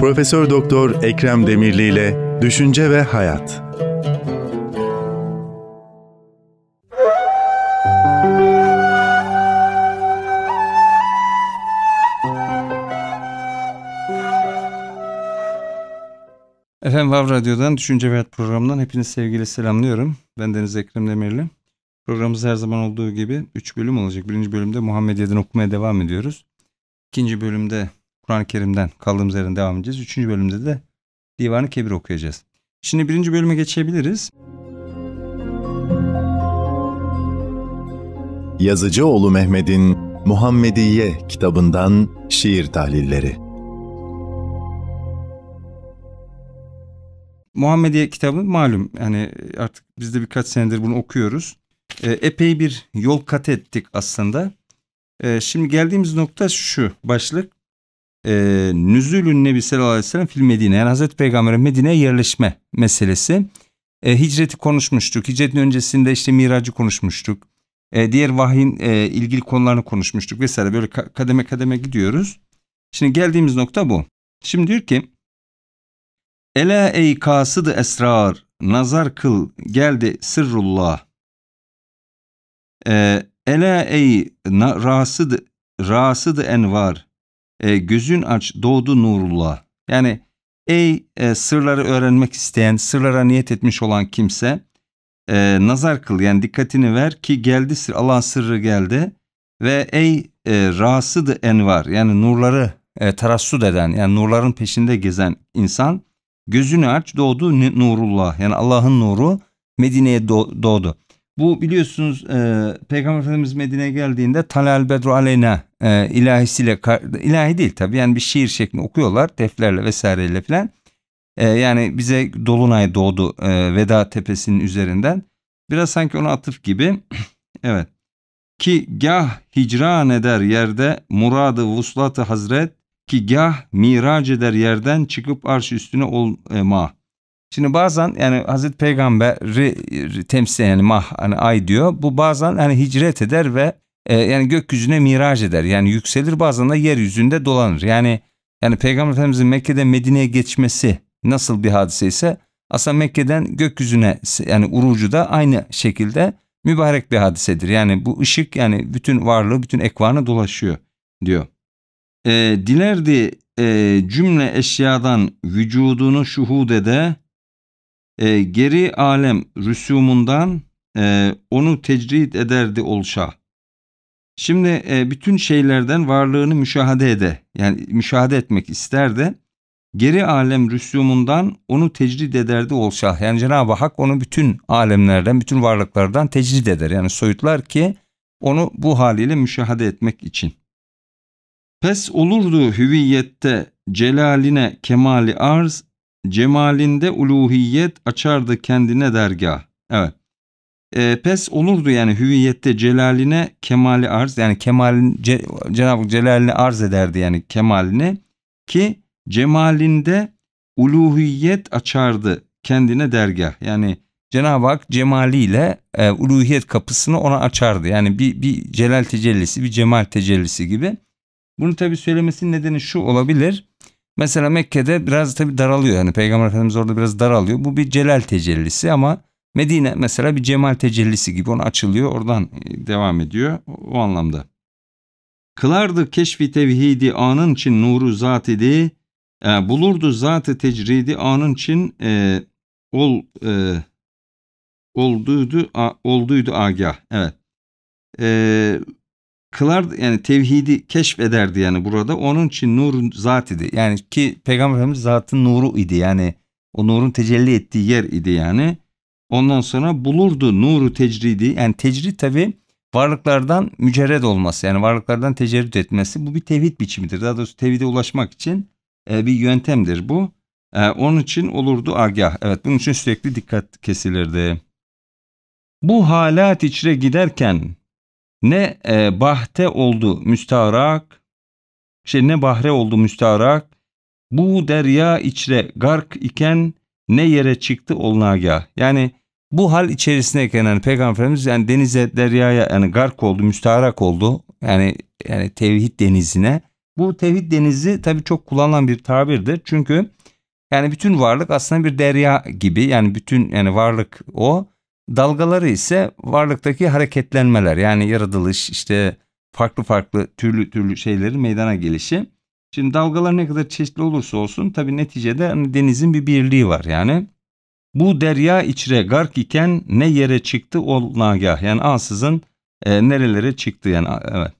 Profesör Doktor Ekrem Demirli ile Düşünce ve Hayat. Efendim Vav Radyo'dan Düşünce ve Hayat programından hepiniz sevgili selamlıyorum. Ben Deniz Ekrem Demirli. Programımız her zaman olduğu gibi 3 bölüm olacak. Birinci bölümde Muhammed okumaya devam ediyoruz. İkinci bölümde Kur'an-ı Kerim'den kaldığımız yerden devam edeceğiz. Üçüncü bölümde de Divan-ı Kebir okuyacağız. Şimdi birinci bölüme geçebiliriz. Yazıcıoğlu Mehmet'in Muhammediye kitabından şiir tahlilleri. Muhammediye kitabı malum yani artık biz de birkaç senedir bunu okuyoruz. E, epey bir yol kat ettik aslında. E, şimdi geldiğimiz nokta şu başlık e, nüzülün Nebi sallallahu aleyhi ve sellem fil Medine. Yani Hazreti Peygamber'in Medine'ye yerleşme meselesi. E, hicreti konuşmuştuk. Hicretin öncesinde işte miracı konuşmuştuk. E, diğer vahyin e, ilgili konularını konuşmuştuk vesaire. Böyle ka- kademe kademe gidiyoruz. Şimdi geldiğimiz nokta bu. Şimdi diyor ki Ela ey kasıdı esrar nazar kıl geldi sırrullah. E, Ela ey rasıd rasıd envar e, gözün aç doğdu nurullah. Yani ey e, sırları öğrenmek isteyen, sırlara niyet etmiş olan kimse e, nazar kıl yani dikkatini ver ki geldi sır, Allah'ın sırrı geldi. Ve ey e, rasıd envar yani nurları e, tarassud eden yani nurların peşinde gezen insan gözünü aç doğdu nurullah yani Allah'ın nuru Medine'ye doğdu. Bu biliyorsunuz e, Peygamber Efendimiz Medine'ye geldiğinde Talal Bedru Aleyna e, ilahisiyle ilahi değil tabi yani bir şiir şeklinde okuyorlar teflerle vesaireyle filan. E, yani bize dolunay doğdu e, Veda Tepesi'nin üzerinden. Biraz sanki onu atıf gibi. evet. Ki gah hicran eder yerde muradı vuslatı hazret ki gah mirac eder yerden çıkıp arş üstüne olma. E, Şimdi bazen yani Hazreti Peygamber'i temsil yani mah hani ay diyor. Bu bazen hani hicret eder ve ee, yani gökyüzüne miraç eder. Yani yükselir bazen de yeryüzünde dolanır. Yani yani Peygamber Efendimizin Mekke'den Medine'ye geçmesi nasıl bir hadise ise aslında Mekke'den gökyüzüne yani urucu da aynı şekilde mübarek bir hadisedir. Yani bu ışık yani bütün varlığı bütün ekvanı dolaşıyor diyor. E, dilerdi e, cümle eşyadan vücudunu şuhud ede e, geri alem rüsumundan e, onu tecrid ederdi olşa. Şimdi e, bütün şeylerden varlığını müşahede ede yani müşahede etmek ister de geri alem rüsyumundan onu tecrid ederdi olsa yani Cenab-ı Hak onu bütün alemlerden bütün varlıklardan tecrid eder yani soyutlar ki onu bu haliyle müşahede etmek için. Pes olurdu hüviyette celaline kemali arz, cemalinde uluhiyet açardı kendine dergah. Evet. E, pes olurdu yani hüviyette celaline kemali arz yani kemalin ce, Cenab-ı celalini arz ederdi yani kemalini ki cemalinde uluhiyet açardı kendine dergah. Yani Cenab-ı Hak cemaliyle e, uluhiyet kapısını ona açardı. Yani bir, bir celal tecellisi, bir cemal tecellisi gibi. Bunu tabi söylemesinin nedeni şu olabilir. Mesela Mekke'de biraz tabi daralıyor. Yani Peygamber Efendimiz orada biraz daralıyor. Bu bir celal tecellisi ama Medine mesela bir cemal tecellisi gibi onu açılıyor oradan e, devam ediyor o anlamda. Kılardı keşfi tevhidi anın için nuru zat idi. E, bulurdu zatı tecridi anın için e, ol e, olduydu a, olduydu agah. Evet. E, kılardı yani tevhidi keşfederdi yani burada. Onun için nur zat idi. Yani ki peygamberimiz Efendimiz zatın nuru idi. Yani o nurun tecelli ettiği yer idi yani. Ondan sonra bulurdu nuru tecridi. Yani tecrid tabi varlıklardan mücerred olması. Yani varlıklardan tecerrüt etmesi. Bu bir tevhid biçimidir. Daha doğrusu tevhide ulaşmak için e, bir yöntemdir bu. E, onun için olurdu agah. Evet bunun için sürekli dikkat kesilirdi. Bu halat içre giderken ne e, bahte oldu müstarak, şey ne bahre oldu müstarak, bu derya içre gark iken ne yere çıktı olunagah. Yani bu hal içerisindeyken yani peygamberimiz yani denize deryaya yani gark oldu, müstaharak oldu. Yani yani tevhid denizine. Bu tevhid denizi tabii çok kullanılan bir tabirdir. Çünkü yani bütün varlık aslında bir derya gibi. Yani bütün yani varlık o. Dalgaları ise varlıktaki hareketlenmeler. Yani yaratılış işte farklı farklı türlü türlü şeylerin meydana gelişi. Şimdi dalgalar ne kadar çeşitli olursa olsun tabi neticede hani denizin bir birliği var yani. Bu derya içre gark iken ne yere çıktı o nagah. Yani ansızın e, nerelere çıktı yani evet.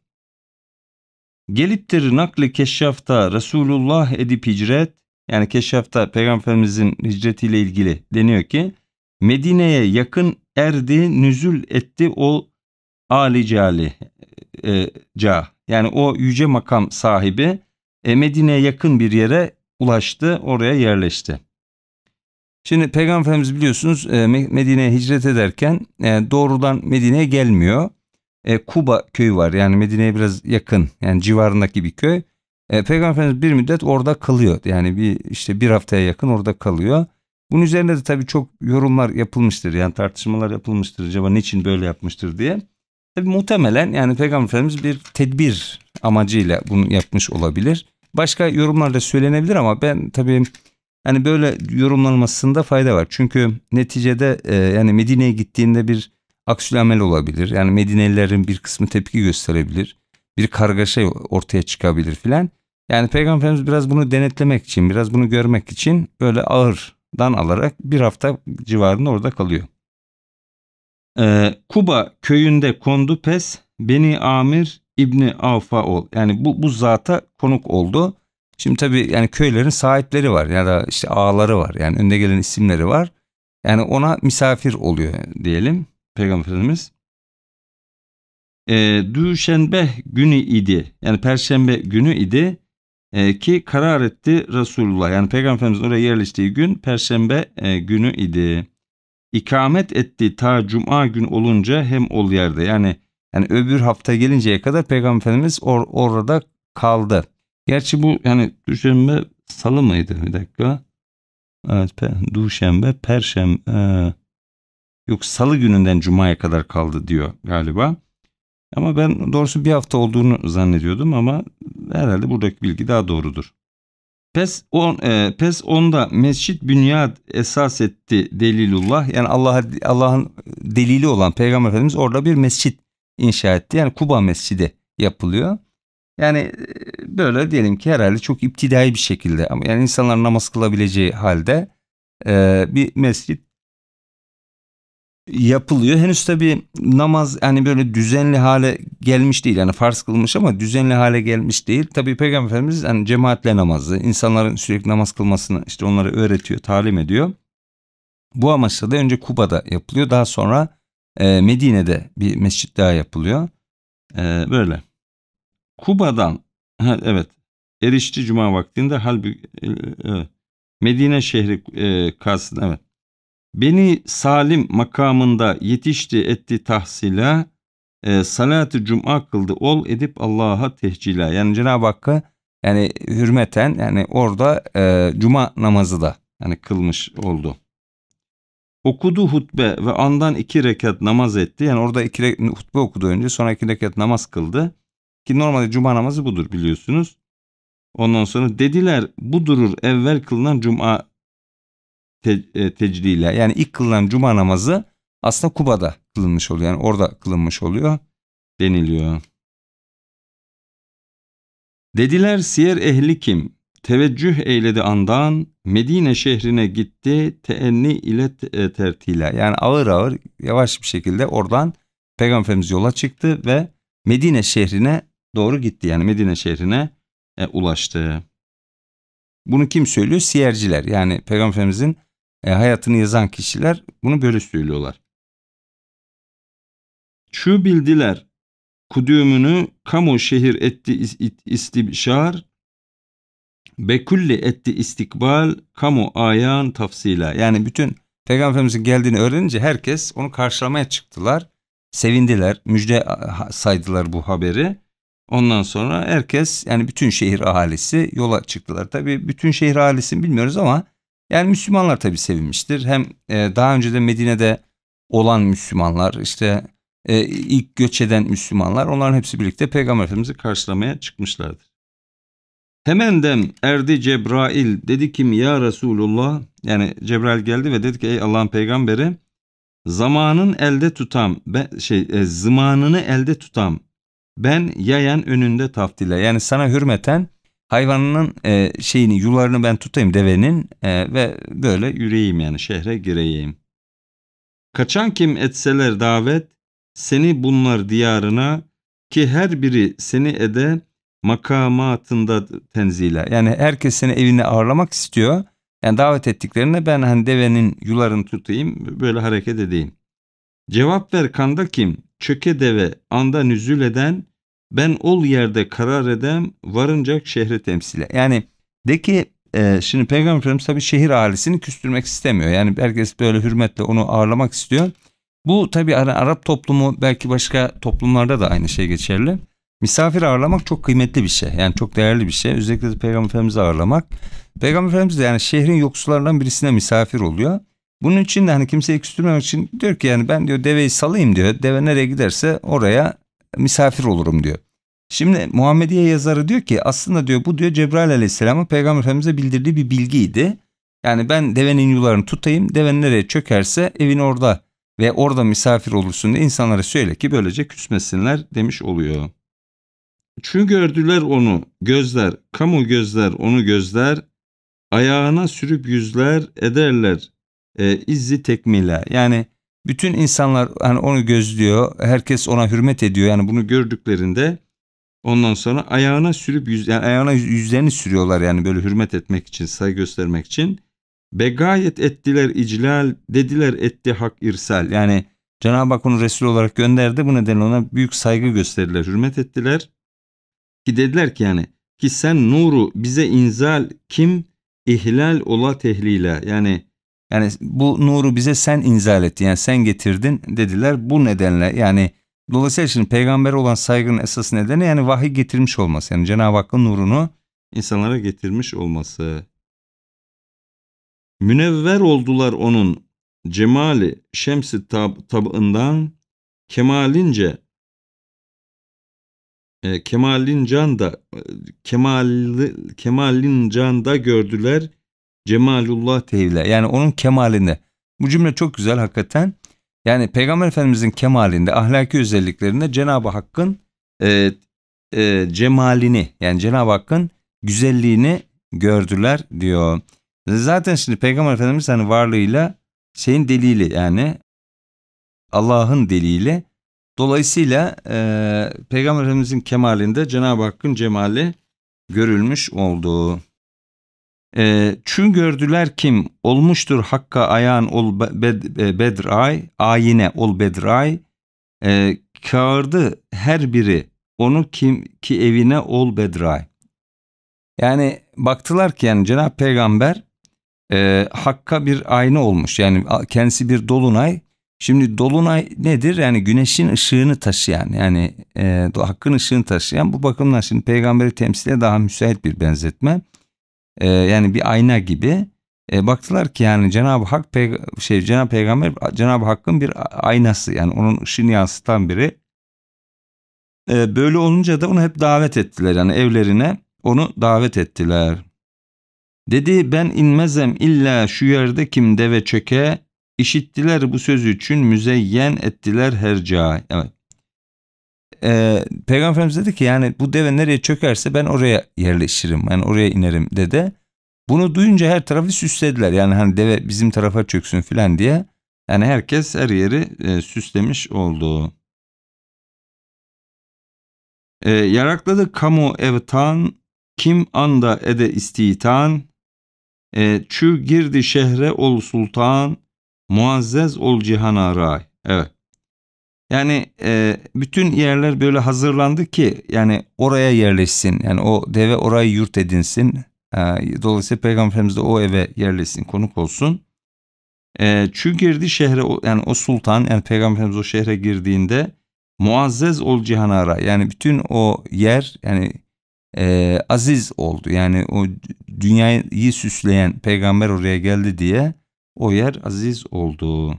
Geliptir nakli keşşafta Resulullah edip hicret. Yani keşşafta peygamberimizin hicretiyle ilgili deniyor ki. Medine'ye yakın erdi nüzül etti o alicali e, ca. Yani o yüce makam sahibi e, Medine'ye yakın bir yere ulaştı, oraya yerleşti. Şimdi Peygamberimiz biliyorsunuz e, Medine'ye hicret ederken e, doğrudan Medine'ye gelmiyor. Kuba köyü var yani Medine'ye biraz yakın yani civarındaki bir köy. Peygamberimiz bir müddet orada kalıyor. Yani bir işte bir haftaya yakın orada kalıyor. Bunun üzerine de tabii çok yorumlar yapılmıştır. Yani tartışmalar yapılmıştır. Acaba niçin böyle yapmıştır diye. Tabii muhtemelen yani Peygamber Efendimiz bir tedbir amacıyla bunu yapmış olabilir. Başka yorumlar da söylenebilir ama ben tabii yani böyle yorumlanmasında fayda var. Çünkü neticede e, yani Medine'ye gittiğinde bir aksülamel olabilir. Yani Medinelilerin bir kısmı tepki gösterebilir. Bir kargaşa ortaya çıkabilir filan. Yani Peygamber Efendimiz biraz bunu denetlemek için, biraz bunu görmek için böyle ağırdan alarak bir hafta civarında orada kalıyor. Ee, Kuba köyünde kondu pes Beni Amir İbni Avfa ol. Yani bu, bu zata konuk oldu. Şimdi tabii yani köylerin sahipleri var ya da işte ağaları var. Yani önde gelen isimleri var. Yani ona misafir oluyor diyelim Peygamberimiz. E, ee, Düşenbe günü idi. Yani perşembe günü idi. E, ki karar etti Resulullah. Yani Peygamberimiz oraya yerleştiği gün perşembe e, günü idi ikamet ettiği ta cuma gün olunca hem ol yerde yani yani öbür hafta gelinceye kadar Peygamber Efendimiz or, orada kaldı. Gerçi bu yani düşenme salı mıydı bir dakika? Evet, pe, duşembe, perşembe, e, yok salı gününden cumaya kadar kaldı diyor galiba. Ama ben doğrusu bir hafta olduğunu zannediyordum ama herhalde buradaki bilgi daha doğrudur. Pes on e, pes onda mescit bünyat esas etti delilullah. Yani Allah Allah'ın delili olan Peygamber Efendimiz orada bir mescit inşa etti. Yani Kuba Mescidi yapılıyor. Yani e, böyle diyelim ki herhalde çok iptidai bir şekilde ama yani insanların namaz kılabileceği halde e, bir mescit yapılıyor. Henüz tabi namaz yani böyle düzenli hale gelmiş değil. Yani farz kılmış ama düzenli hale gelmiş değil. Tabi Peygamber Efendimiz yani cemaatle namazı, insanların sürekli namaz kılmasını işte onlara öğretiyor, talim ediyor. Bu amaçla da önce Kuba'da yapılıyor. Daha sonra e, Medine'de bir mescit daha yapılıyor. E, böyle. Kuba'dan evet erişti cuma vaktinde halbuki e, Medine şehri e, kalsın evet. Beni salim makamında yetişti etti tahsila, e, ee, salatı cuma kıldı ol edip Allah'a tehcila. Yani Cenab-ı Hakk'a yani hürmeten yani orada e, cuma namazı da yani kılmış oldu. Okudu hutbe ve andan iki rekat namaz etti. Yani orada iki hutbe okudu önce sonra iki rekat namaz kıldı. Ki normalde cuma namazı budur biliyorsunuz. Ondan sonra dediler bu durur evvel kılınan cuma te- e, tecriyle yani ilk kılınan cuma namazı aslında Kuba'da kılınmış oluyor. Yani orada kılınmış oluyor deniliyor. Dediler siyer ehli kim? Teveccüh eyledi andan Medine şehrine gitti teenni ile e, tertile. Yani ağır ağır yavaş bir şekilde oradan Peygamberimiz yola çıktı ve Medine şehrine doğru gitti. Yani Medine şehrine e, ulaştı. Bunu kim söylüyor? Siyerciler yani Peygamberimizin e, hayatını yazan kişiler bunu böyle söylüyorlar. Şu bildiler kudümünü kamu şehir etti istibşar bekulli etti istikbal kamu ayan tafsila. Yani bütün Peygamber geldiğini öğrenince herkes onu karşılamaya çıktılar. Sevindiler, müjde saydılar bu haberi. Ondan sonra herkes yani bütün şehir ahalisi yola çıktılar. Tabii bütün şehir ahalisini bilmiyoruz ama yani Müslümanlar tabii sevinmiştir. Hem e, daha önce de Medine'de olan Müslümanlar işte e, ilk göç eden Müslümanlar onların hepsi birlikte Peygamber Efendimiz'i karşılamaya çıkmışlardır. Hemendem erdi Cebrail dedi ki ya Resulullah yani Cebrail geldi ve dedi ki ey Allah'ın peygamberi zamanın elde tutam şey e, zamanını elde tutam ben yayan önünde taftile yani sana hürmeten Hayvanının e, şeyini yularını ben tutayım devenin e, ve böyle yürüyeyim yani şehre gireyim. Kaçan kim etseler davet seni bunlar diyarına ki her biri seni ede makamatında tenzile. Yani herkes seni evine ağırlamak istiyor. Yani davet ettiklerine ben hani devenin yularını tutayım böyle hareket edeyim. Cevap ver kanda kim? Çöke deve anda nüzül eden ben ol yerde karar edem varıncak şehri temsile. Yani de ki e, şimdi Peygamber Efendimiz tabii şehir ailesini küstürmek istemiyor. Yani herkes böyle hürmetle onu ağırlamak istiyor. Bu tabii Arap toplumu belki başka toplumlarda da aynı şey geçerli. Misafir ağırlamak çok kıymetli bir şey. Yani çok değerli bir şey. Özellikle de Peygamber Efendimiz'i ağırlamak. Peygamber Efendimiz de yani şehrin yoksullarından birisine misafir oluyor. Bunun için de hani kimseyi küstürmemek için diyor ki yani ben diyor deveyi salayım diyor. Deve nereye giderse oraya misafir olurum diyor. Şimdi Muhammediye yazarı diyor ki aslında diyor bu diyor Cebrail aleyhisselamın peygamber efendimize bildirdiği bir bilgiydi. Yani ben devenin yularını tutayım deven nereye çökerse evin orada ve orada misafir olursun diye insanlara söyle ki böylece küsmesinler demiş oluyor. Çünkü gördüler onu gözler, kamu gözler onu gözler, ayağına sürüp yüzler ederler e, izzi tekmile. Yani bütün insanlar hani onu gözlüyor. Herkes ona hürmet ediyor. Yani bunu gördüklerinde ondan sonra ayağına sürüp yüz, yani ayağına yüzlerini sürüyorlar yani böyle hürmet etmek için, saygı göstermek için. Begayet ettiler iclal, dediler etti hak irsal. Yani Cenab-ı Hak onu Resul olarak gönderdi. Bu nedenle ona büyük saygı gösterdiler, hürmet ettiler. Ki dediler ki yani ki sen nuru bize inzal kim ihlal ola tehlile. Yani yani bu nuru bize sen inzal ettin yani sen getirdin dediler bu nedenle yani dolayısıyla şimdi peygamber olan saygının esas nedeni yani vahiy getirmiş olması yani Cenab-ı Hakk'ın nurunu insanlara getirmiş olması. Münevver oldular onun cemali şemsi tab tabından kemalince e, Kemal'in can da e, Kemal Kemal'in can da gördüler Cemalullah Tevla yani onun kemalini Bu cümle çok güzel hakikaten. Yani Peygamber Efendimizin kemalinde, ahlaki özelliklerinde Cenab-ı Hakk'ın e, e, cemalini yani Cenab-ı Hakk'ın güzelliğini gördüler diyor. Zaten şimdi Peygamber Efendimiz hani varlığıyla şeyin delili yani Allah'ın delili. Dolayısıyla e, Peygamber Efendimizin kemalinde Cenab-ı Hakk'ın cemali görülmüş oldu. E, ee, çün gördüler kim olmuştur hakka ayan ol bed, e, bedray ayine ol bedray e, kağırdı her biri onu kim ki evine ol bedray. Yani baktılar ki yani Cenab-ı Peygamber e, hakka bir ayna olmuş. Yani kendisi bir dolunay. Şimdi dolunay nedir? Yani güneşin ışığını taşıyan yani e, hakkın ışığını taşıyan bu bakımdan şimdi peygamberi temsile daha müsait bir benzetme e, yani bir ayna gibi e, baktılar ki yani Cenab-ı Hak peyg- şey Cenab-ı Peygamber Cenab-ı Hakk'ın bir aynası yani onun ışığını yansıtan biri. E, böyle olunca da onu hep davet ettiler yani evlerine onu davet ettiler. Dedi ben inmezem illa şu yerde kim deve çöke işittiler bu sözü için müzeyyen ettiler herca. Evet e, Peygamber dedi ki yani bu deve nereye çökerse ben oraya yerleşirim. Yani oraya inerim dedi. Bunu duyunca her tarafı süslediler. Yani hani deve bizim tarafa çöksün filan diye. Yani herkes her yeri e, süslemiş oldu. E, yarakladı kamu evtan, kim anda ede istitan, e, çü girdi şehre ol sultan, muazzez ol cihana ray. Evet. Yani e, bütün yerler böyle hazırlandı ki yani oraya yerleşsin. Yani o deve orayı yurt edinsin. E, dolayısıyla Peygamber Efendimiz de o eve yerleşsin, konuk olsun. E, çünkü girdi şehre yani o sultan yani Peygamber Efendimiz o şehre girdiğinde muazzez ol cihanara. Yani bütün o yer yani e, aziz oldu. Yani o dünyayı süsleyen peygamber oraya geldi diye o yer aziz oldu.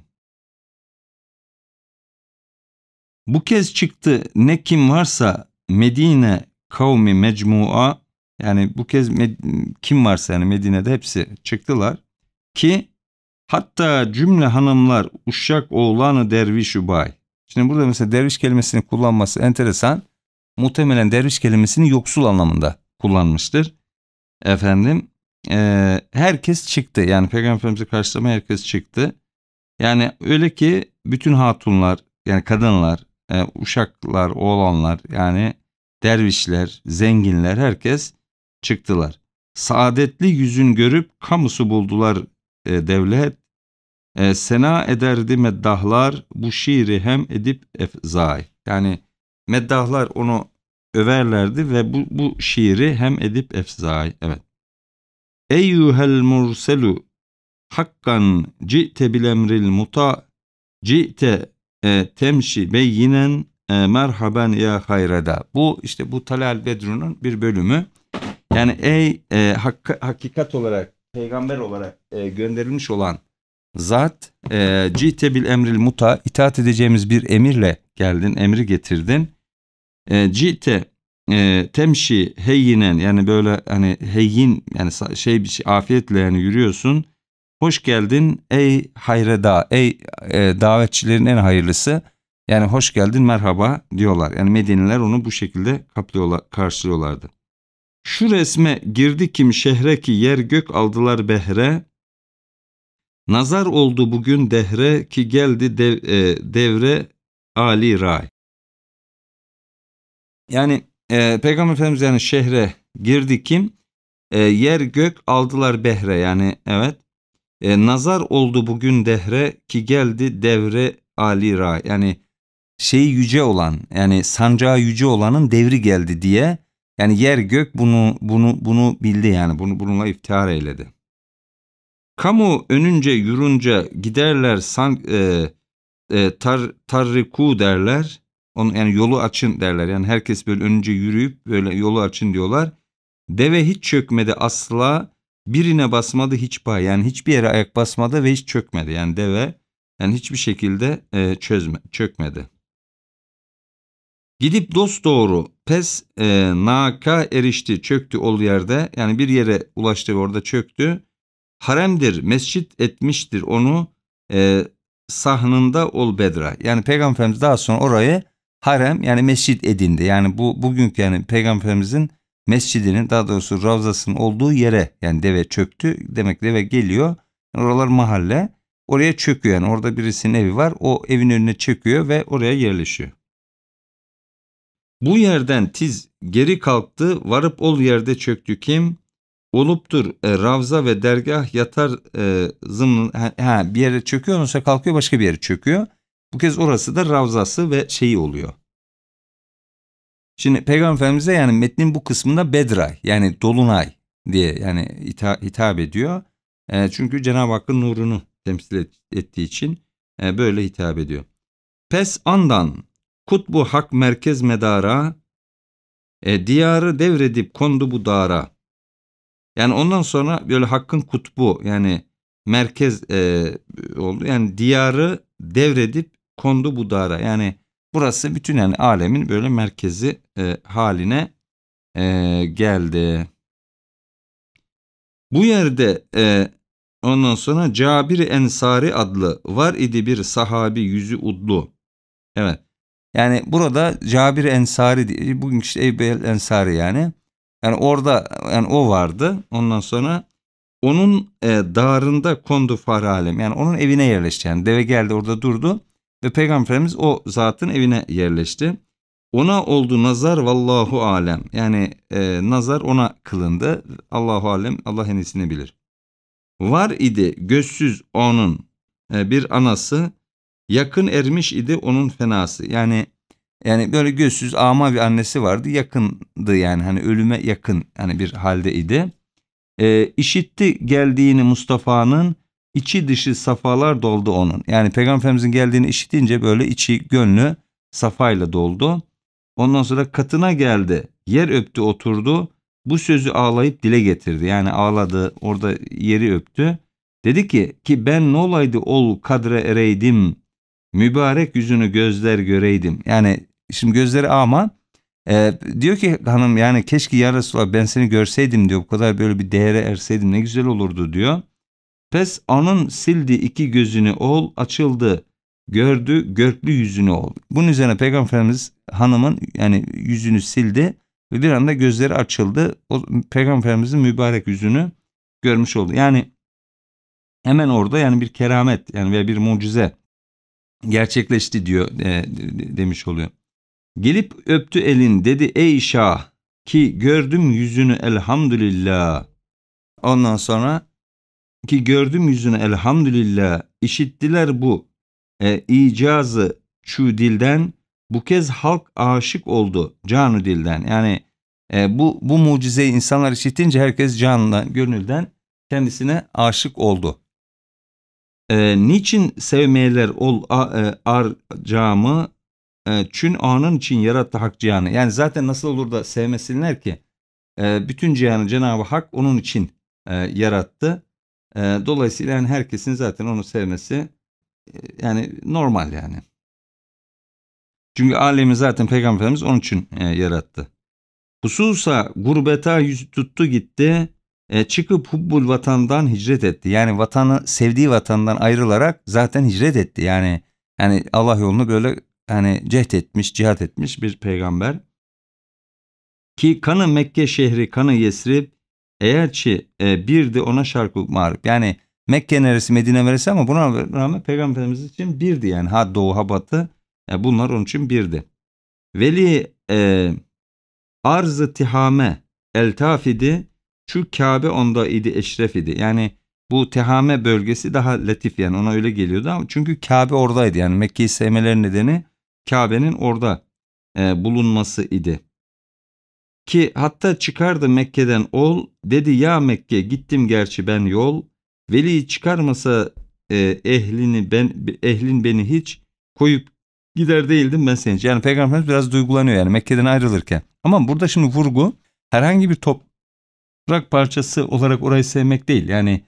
Bu kez çıktı ne kim varsa Medine kavmi mecmua yani bu kez kim varsa yani Medine'de hepsi çıktılar ki hatta cümle hanımlar uşak oğlanı dervişü bay. Şimdi burada mesela derviş kelimesini kullanması enteresan. Muhtemelen derviş kelimesini yoksul anlamında kullanmıştır. Efendim e, herkes çıktı yani Peygamber Efendimiz'i karşılamaya herkes çıktı. Yani öyle ki bütün hatunlar yani kadınlar e, uşaklar, oğlanlar yani dervişler, zenginler herkes çıktılar. Saadetli yüzün görüp kamusu buldular e, devlet. E, sena ederdi meddahlar bu şiiri hem edip efzay Yani meddahlar onu överlerdi ve bu, bu şiiri hem edip efzay Evet. Eyyuhel murselu hakkan ci'te bil emril muta ci'te e, temşi beyinen e, merhaben ya hayreda. Bu işte bu Talal Bedru'nun bir bölümü. Yani ey e, hakka, hakikat olarak peygamber olarak e, gönderilmiş olan zat e, cite bil emril muta itaat edeceğimiz bir emirle geldin emri getirdin. E, cite e, temşi heyinen yani böyle hani heyin yani şey bir şey afiyetle yani yürüyorsun. Hoş geldin ey hayreda, ey e, davetçilerin en hayırlısı. Yani hoş geldin merhaba diyorlar. Yani medeniler onu bu şekilde kaplıyorlar, karşılıyorlardı. Şu resme girdi kim şehre ki yer gök aldılar behre. Nazar oldu bugün dehre ki geldi dev, e, devre Ali Ray. Yani e, Peygamber Efendimiz yani şehre girdi kim? E, yer gök aldılar behre yani evet. E, nazar oldu bugün dehre ki geldi devre alira yani şey yüce olan yani sancağı yüce olanın devri geldi diye yani yer gök bunu bunu bunu bildi yani bunu bununla iftihar eyledi. Kamu önünce yürünce giderler san, e, e, tar, tarriku derler. Onu, yani yolu açın derler. Yani herkes böyle önünce yürüyüp böyle yolu açın diyorlar. Deve hiç çökmedi asla birine basmadı hiç bağ. Yani hiçbir yere ayak basmadı ve hiç çökmedi. Yani deve yani hiçbir şekilde e, çözme, çökmedi. Gidip dost doğru pes e, naka erişti çöktü ol yerde yani bir yere ulaştı ve orada çöktü. Haremdir mescit etmiştir onu e, sahnında ol bedra. Yani peygamberimiz daha sonra orayı harem yani mescit edindi. Yani bu bugünkü yani peygamberimizin mescidinin daha doğrusu ravzasının olduğu yere yani deve çöktü. Demek deve geliyor. oralar mahalle. Oraya çöküyor yani orada birisinin evi var. O evin önüne çöküyor ve oraya yerleşiyor. Bu yerden tiz geri kalktı, varıp ol yerde çöktü kim? Oluptur e, ravza ve dergah yatar e, zımnın, ha, bir yere çöküyor, ondan kalkıyor başka bir yere çöküyor. Bu kez orası da ravzası ve şeyi oluyor. Şimdi Peygamber Efendimiz'e yani metnin bu kısmında Bedray yani Dolunay diye yani hitap, hitap ediyor. E, çünkü Cenab-ı Hakk'ın nurunu temsil et, ettiği için e, böyle hitap ediyor. Pes andan kutbu hak merkez medara e, diyarı devredip kondu bu dara. Yani ondan sonra böyle hakkın kutbu yani merkez e, oldu. Yani diyarı devredip kondu bu dara. Yani Burası bütün yani alemin böyle merkezi e, haline e, geldi. Bu yerde e, ondan sonra Cabir Ensari adlı var idi bir sahabi yüzü udlu. Evet. Yani burada Cabir Ensari e, bugün işte Eybel Ensari yani. Yani orada yani o vardı. Ondan sonra onun e, darında kondu far alem. Yani onun evine yerleşti. Yani deve geldi orada durdu. Ve peygamberimiz o zatın evine yerleşti. Ona oldu nazar vallahu alem. Yani e, nazar ona kılındı. Allahu alem Allah en bilir. Var idi gözsüz onun e, bir anası yakın ermiş idi onun fenası. Yani yani böyle gözsüz ama bir annesi vardı yakındı yani hani ölüme yakın yani bir halde idi. E, işitti geldiğini Mustafa'nın içi dışı safalar doldu onun. Yani Peygamber Efendimizin geldiğini işitince böyle içi gönlü safayla doldu. Ondan sonra katına geldi. Yer öptü oturdu. Bu sözü ağlayıp dile getirdi. Yani ağladı orada yeri öptü. Dedi ki ki ben ne olaydı ol kadre ereydim. Mübarek yüzünü gözler göreydim. Yani şimdi gözleri ama e, diyor ki hanım yani keşke ya Resulallah ben seni görseydim diyor. Bu kadar böyle bir değere erseydim ne güzel olurdu diyor. Pes anın sildi iki gözünü oğul açıldı. Gördü görklü yüzünü oğul. Bunun üzerine Peygamberimiz hanımın yani yüzünü sildi ve bir anda gözleri açıldı. O Peygamberimizin mübarek yüzünü görmüş oldu. Yani hemen orada yani bir keramet yani veya bir mucize gerçekleşti diyor e, demiş oluyor. Gelip öptü elin dedi ey şah ki gördüm yüzünü elhamdülillah. Ondan sonra ki gördüm yüzünü elhamdülillah işittiler bu e, icazı şu dilden bu kez halk aşık oldu canı dilden yani e, bu bu mucizeyi insanlar işitince herkes canından gönülden kendisine aşık oldu. E, niçin sevmeyeler ol a, e, ar camı e, çün anın için yarattı hak cihanı. Yani zaten nasıl olur da sevmesinler ki? E, bütün cihanı Cenab-ı Hak onun için e, yarattı dolayısıyla yani herkesin zaten onu sevmesi yani normal yani. Çünkü alemi zaten Peygamberimiz onun için yarattı. Hususa gurbeta yüz tuttu gitti. çıkıp hubbul vatandan hicret etti. Yani vatanı sevdiği vatandan ayrılarak zaten hicret etti. Yani yani Allah yolunu böyle yani cehd etmiş, cihat etmiş bir peygamber. Ki kanı Mekke şehri, kanı Yesrib eğer ki e, bir de ona şarkılık mağrip. Yani Mekke neresi Medine neresi ama buna rağmen Peygamberimiz için birdi yani. Ha doğu ha batı e, bunlar onun için birdi. Veli e, arz-ı tihame el tafidi şu Kabe onda idi eşref idi. Yani bu Tehame bölgesi daha latif yani ona öyle geliyordu ama çünkü Kabe oradaydı yani Mekke'yi sevmeleri nedeni Kabe'nin orada e, bulunması idi. Ki hatta çıkardı Mekke'den ol, dedi ya Mekke gittim gerçi ben yol, veli çıkarmasa e, ehlini ben ehlin beni hiç koyup gider değildim ben seni Yani Peygamberimiz biraz duygulanıyor yani Mekke'den ayrılırken. Ama burada şimdi vurgu herhangi bir toprak parçası olarak orayı sevmek değil. Yani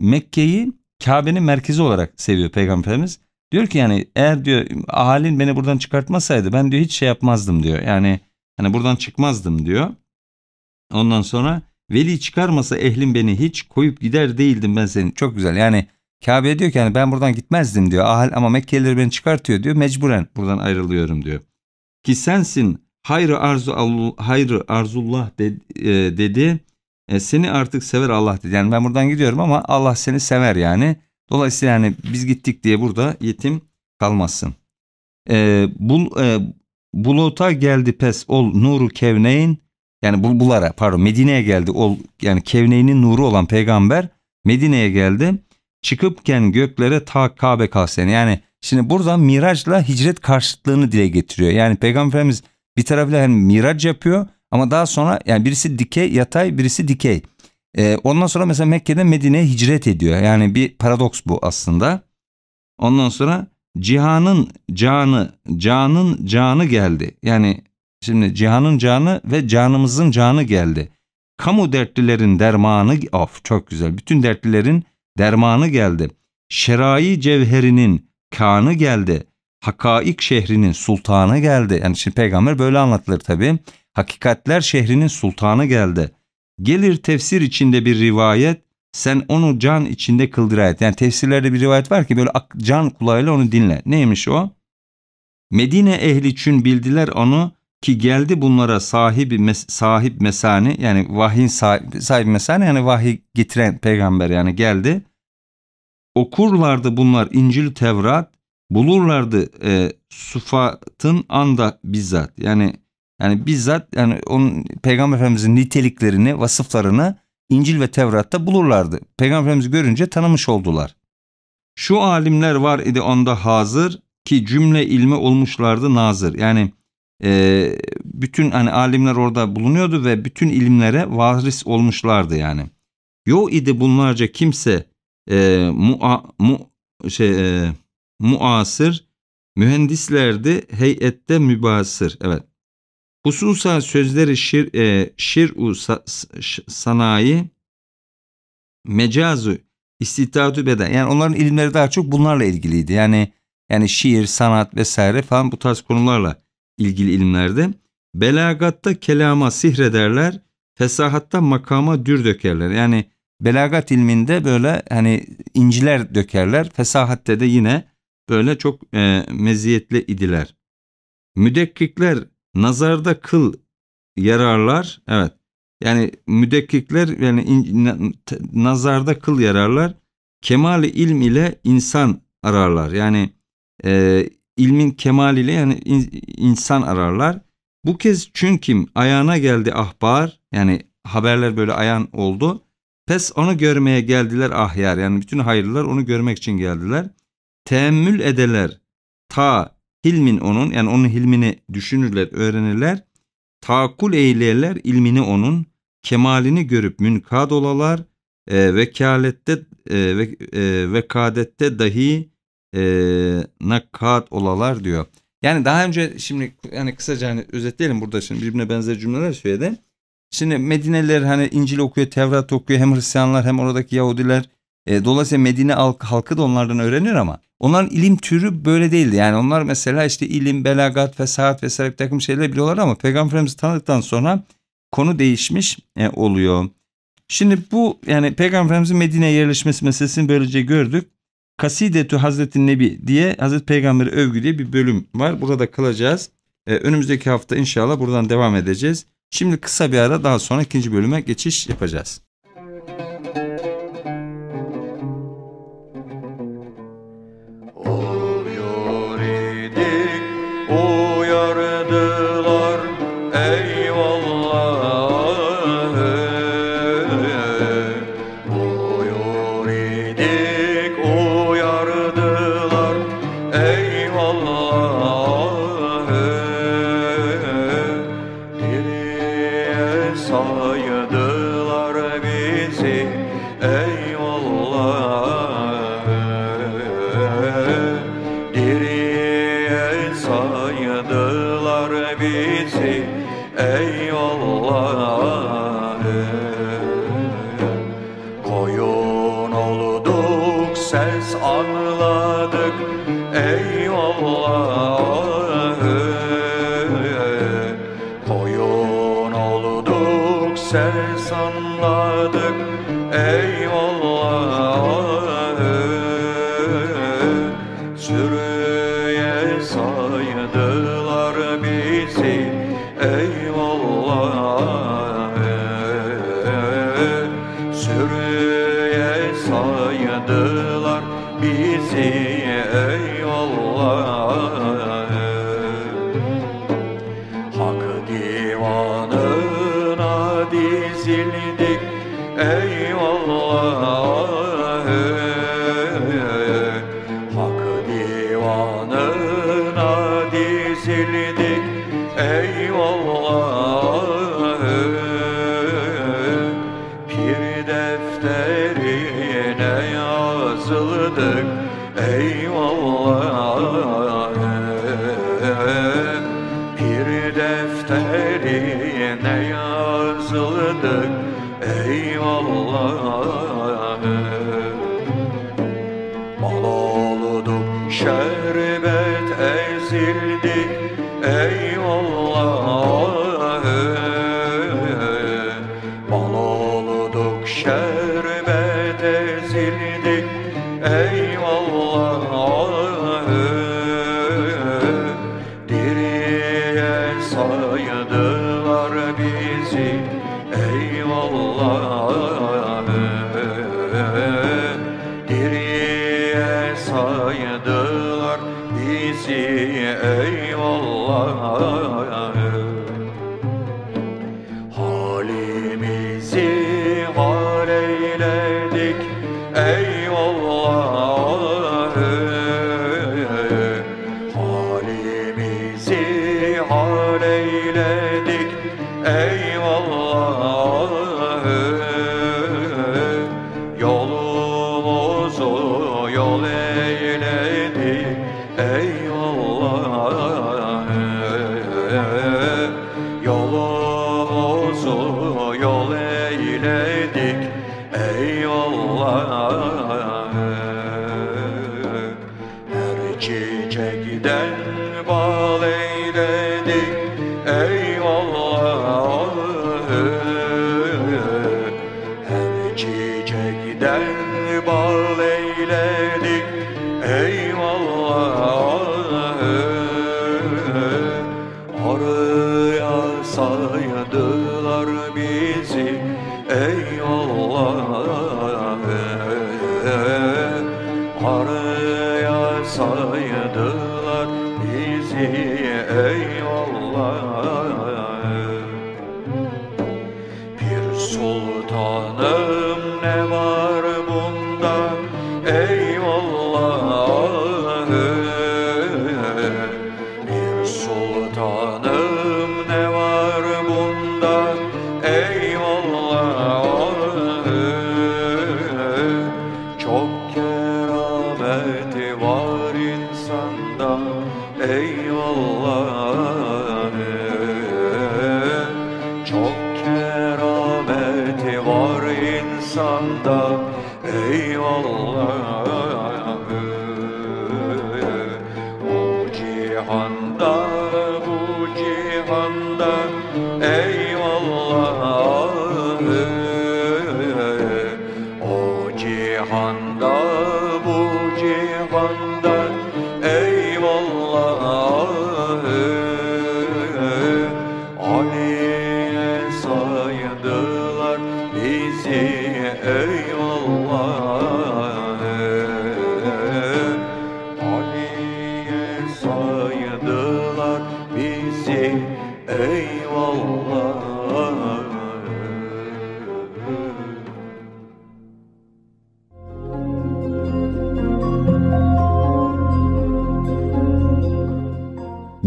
Mekke'yi Kabe'nin merkezi olarak seviyor Peygamberimiz. Diyor ki yani eğer diyor ahalin beni buradan çıkartmasaydı ben diyor hiç şey yapmazdım diyor. Yani Hani buradan çıkmazdım diyor. Ondan sonra veli çıkarmasa ehlim beni hiç koyup gider değildim ben senin. Çok güzel yani Kabe diyor ki yani ben buradan gitmezdim diyor. Ahal ama Mekkeliler beni çıkartıyor diyor. Mecburen buradan ayrılıyorum diyor. Ki sensin hayrı arzu hayrı arzullah dedi, e, dedi. E, seni artık sever Allah dedi. Yani ben buradan gidiyorum ama Allah seni sever yani. Dolayısıyla yani biz gittik diye burada yetim kalmazsın. E, bu, e, buluta geldi pes ol nuru kevneyn yani bu bulara pardon Medine'ye geldi ol yani kevneynin nuru olan peygamber Medine'ye geldi çıkıpken göklere ta Kabe kalsen yani şimdi burada mirajla hicret karşıtlığını dile getiriyor yani peygamberimiz bir tarafıyla yani miraç yapıyor ama daha sonra yani birisi dikey yatay birisi dikey ee, ondan sonra mesela Mekke'den Medine'ye hicret ediyor yani bir paradoks bu aslında ondan sonra cihanın canı, canın canı geldi. Yani şimdi cihanın canı ve canımızın canı geldi. Kamu dertlilerin dermanı, of çok güzel, bütün dertlilerin dermanı geldi. Şerai cevherinin kanı geldi. Hakaik şehrinin sultanı geldi. Yani şimdi peygamber böyle anlatılır tabi. Hakikatler şehrinin sultanı geldi. Gelir tefsir içinde bir rivayet sen onu can içinde kıldırayet. Yani tefsirlerde bir rivayet var ki böyle can kulağıyla onu dinle. Neymiş o? Medine ehli için bildiler onu ki geldi bunlara sahip mes sahip mesani yani vahyin sahip sahibi mesani yani vahiy getiren peygamber yani geldi. Okurlardı bunlar İncil Tevrat bulurlardı e, sufatın anda bizzat yani yani bizzat yani onun peygamber efendimizin niteliklerini vasıflarını İncil ve Tevrat'ta bulurlardı. Peygamberimizi görünce tanımış oldular. Şu alimler var idi onda hazır ki cümle ilmi olmuşlardı nazır. Yani e, bütün hani alimler orada bulunuyordu ve bütün ilimlere varis olmuşlardı yani. Yo idi bunlarca kimse e, mua, mu, şey, e, muasır mühendislerdi heyette mübasır. Evet. Hususa sözleri şir, e, şir'u sa, sanayi mecazu istitatü beden. Yani onların ilimleri daha çok bunlarla ilgiliydi. Yani yani şiir, sanat vesaire falan bu tarz konularla ilgili ilimlerdi. Belagatta kelama sihrederler, fesahatta makama dür dökerler. Yani belagat ilminde böyle hani inciler dökerler, fesahatte de yine böyle çok e, meziyetli idiler. Müdekkikler Nazarda kıl yararlar. Evet. Yani müdekkikler yani in, nazarda kıl yararlar. Kemali ilm ile insan ararlar. Yani e, ilmin kemaliyle yani in, insan ararlar. Bu kez çünkü ayağına geldi ahbar yani haberler böyle ayan oldu. Pes onu görmeye geldiler ahyar yani bütün hayırlılar onu görmek için geldiler. Teemmül edeler ta Hilmin onun yani onun hilmini düşünürler, öğrenirler. Takul eylerler ilmini onun. Kemalini görüp münkad olalar. E, vekalette e, ve, e, vekadette dahi e, nakat olalar diyor. Yani daha önce şimdi yani kısaca hani özetleyelim burada şimdi birbirine benzer cümleler söyledi. Şimdi Medineliler hani İncil okuyor, Tevrat okuyor. Hem Hristiyanlar hem oradaki Yahudiler e, dolayısıyla Medine halkı da onlardan öğrenir ama onların ilim türü böyle değildi. Yani onlar mesela işte ilim, belagat, fesahat vesaire bir takım şeyler biliyorlar ama peygamberimizi tanıdıktan sonra konu değişmiş e, oluyor. Şimdi bu yani peygamberimizin Medine'ye yerleşmesi meselesini böylece gördük. Kasidetü Hazreti Nebi diye Hazreti Peygamber'e övgü diye bir bölüm var. Burada kalacağız. Ee, önümüzdeki hafta inşallah buradan devam edeceğiz. Şimdi kısa bir ara daha sonra ikinci bölüme geçiş yapacağız. ay ay ay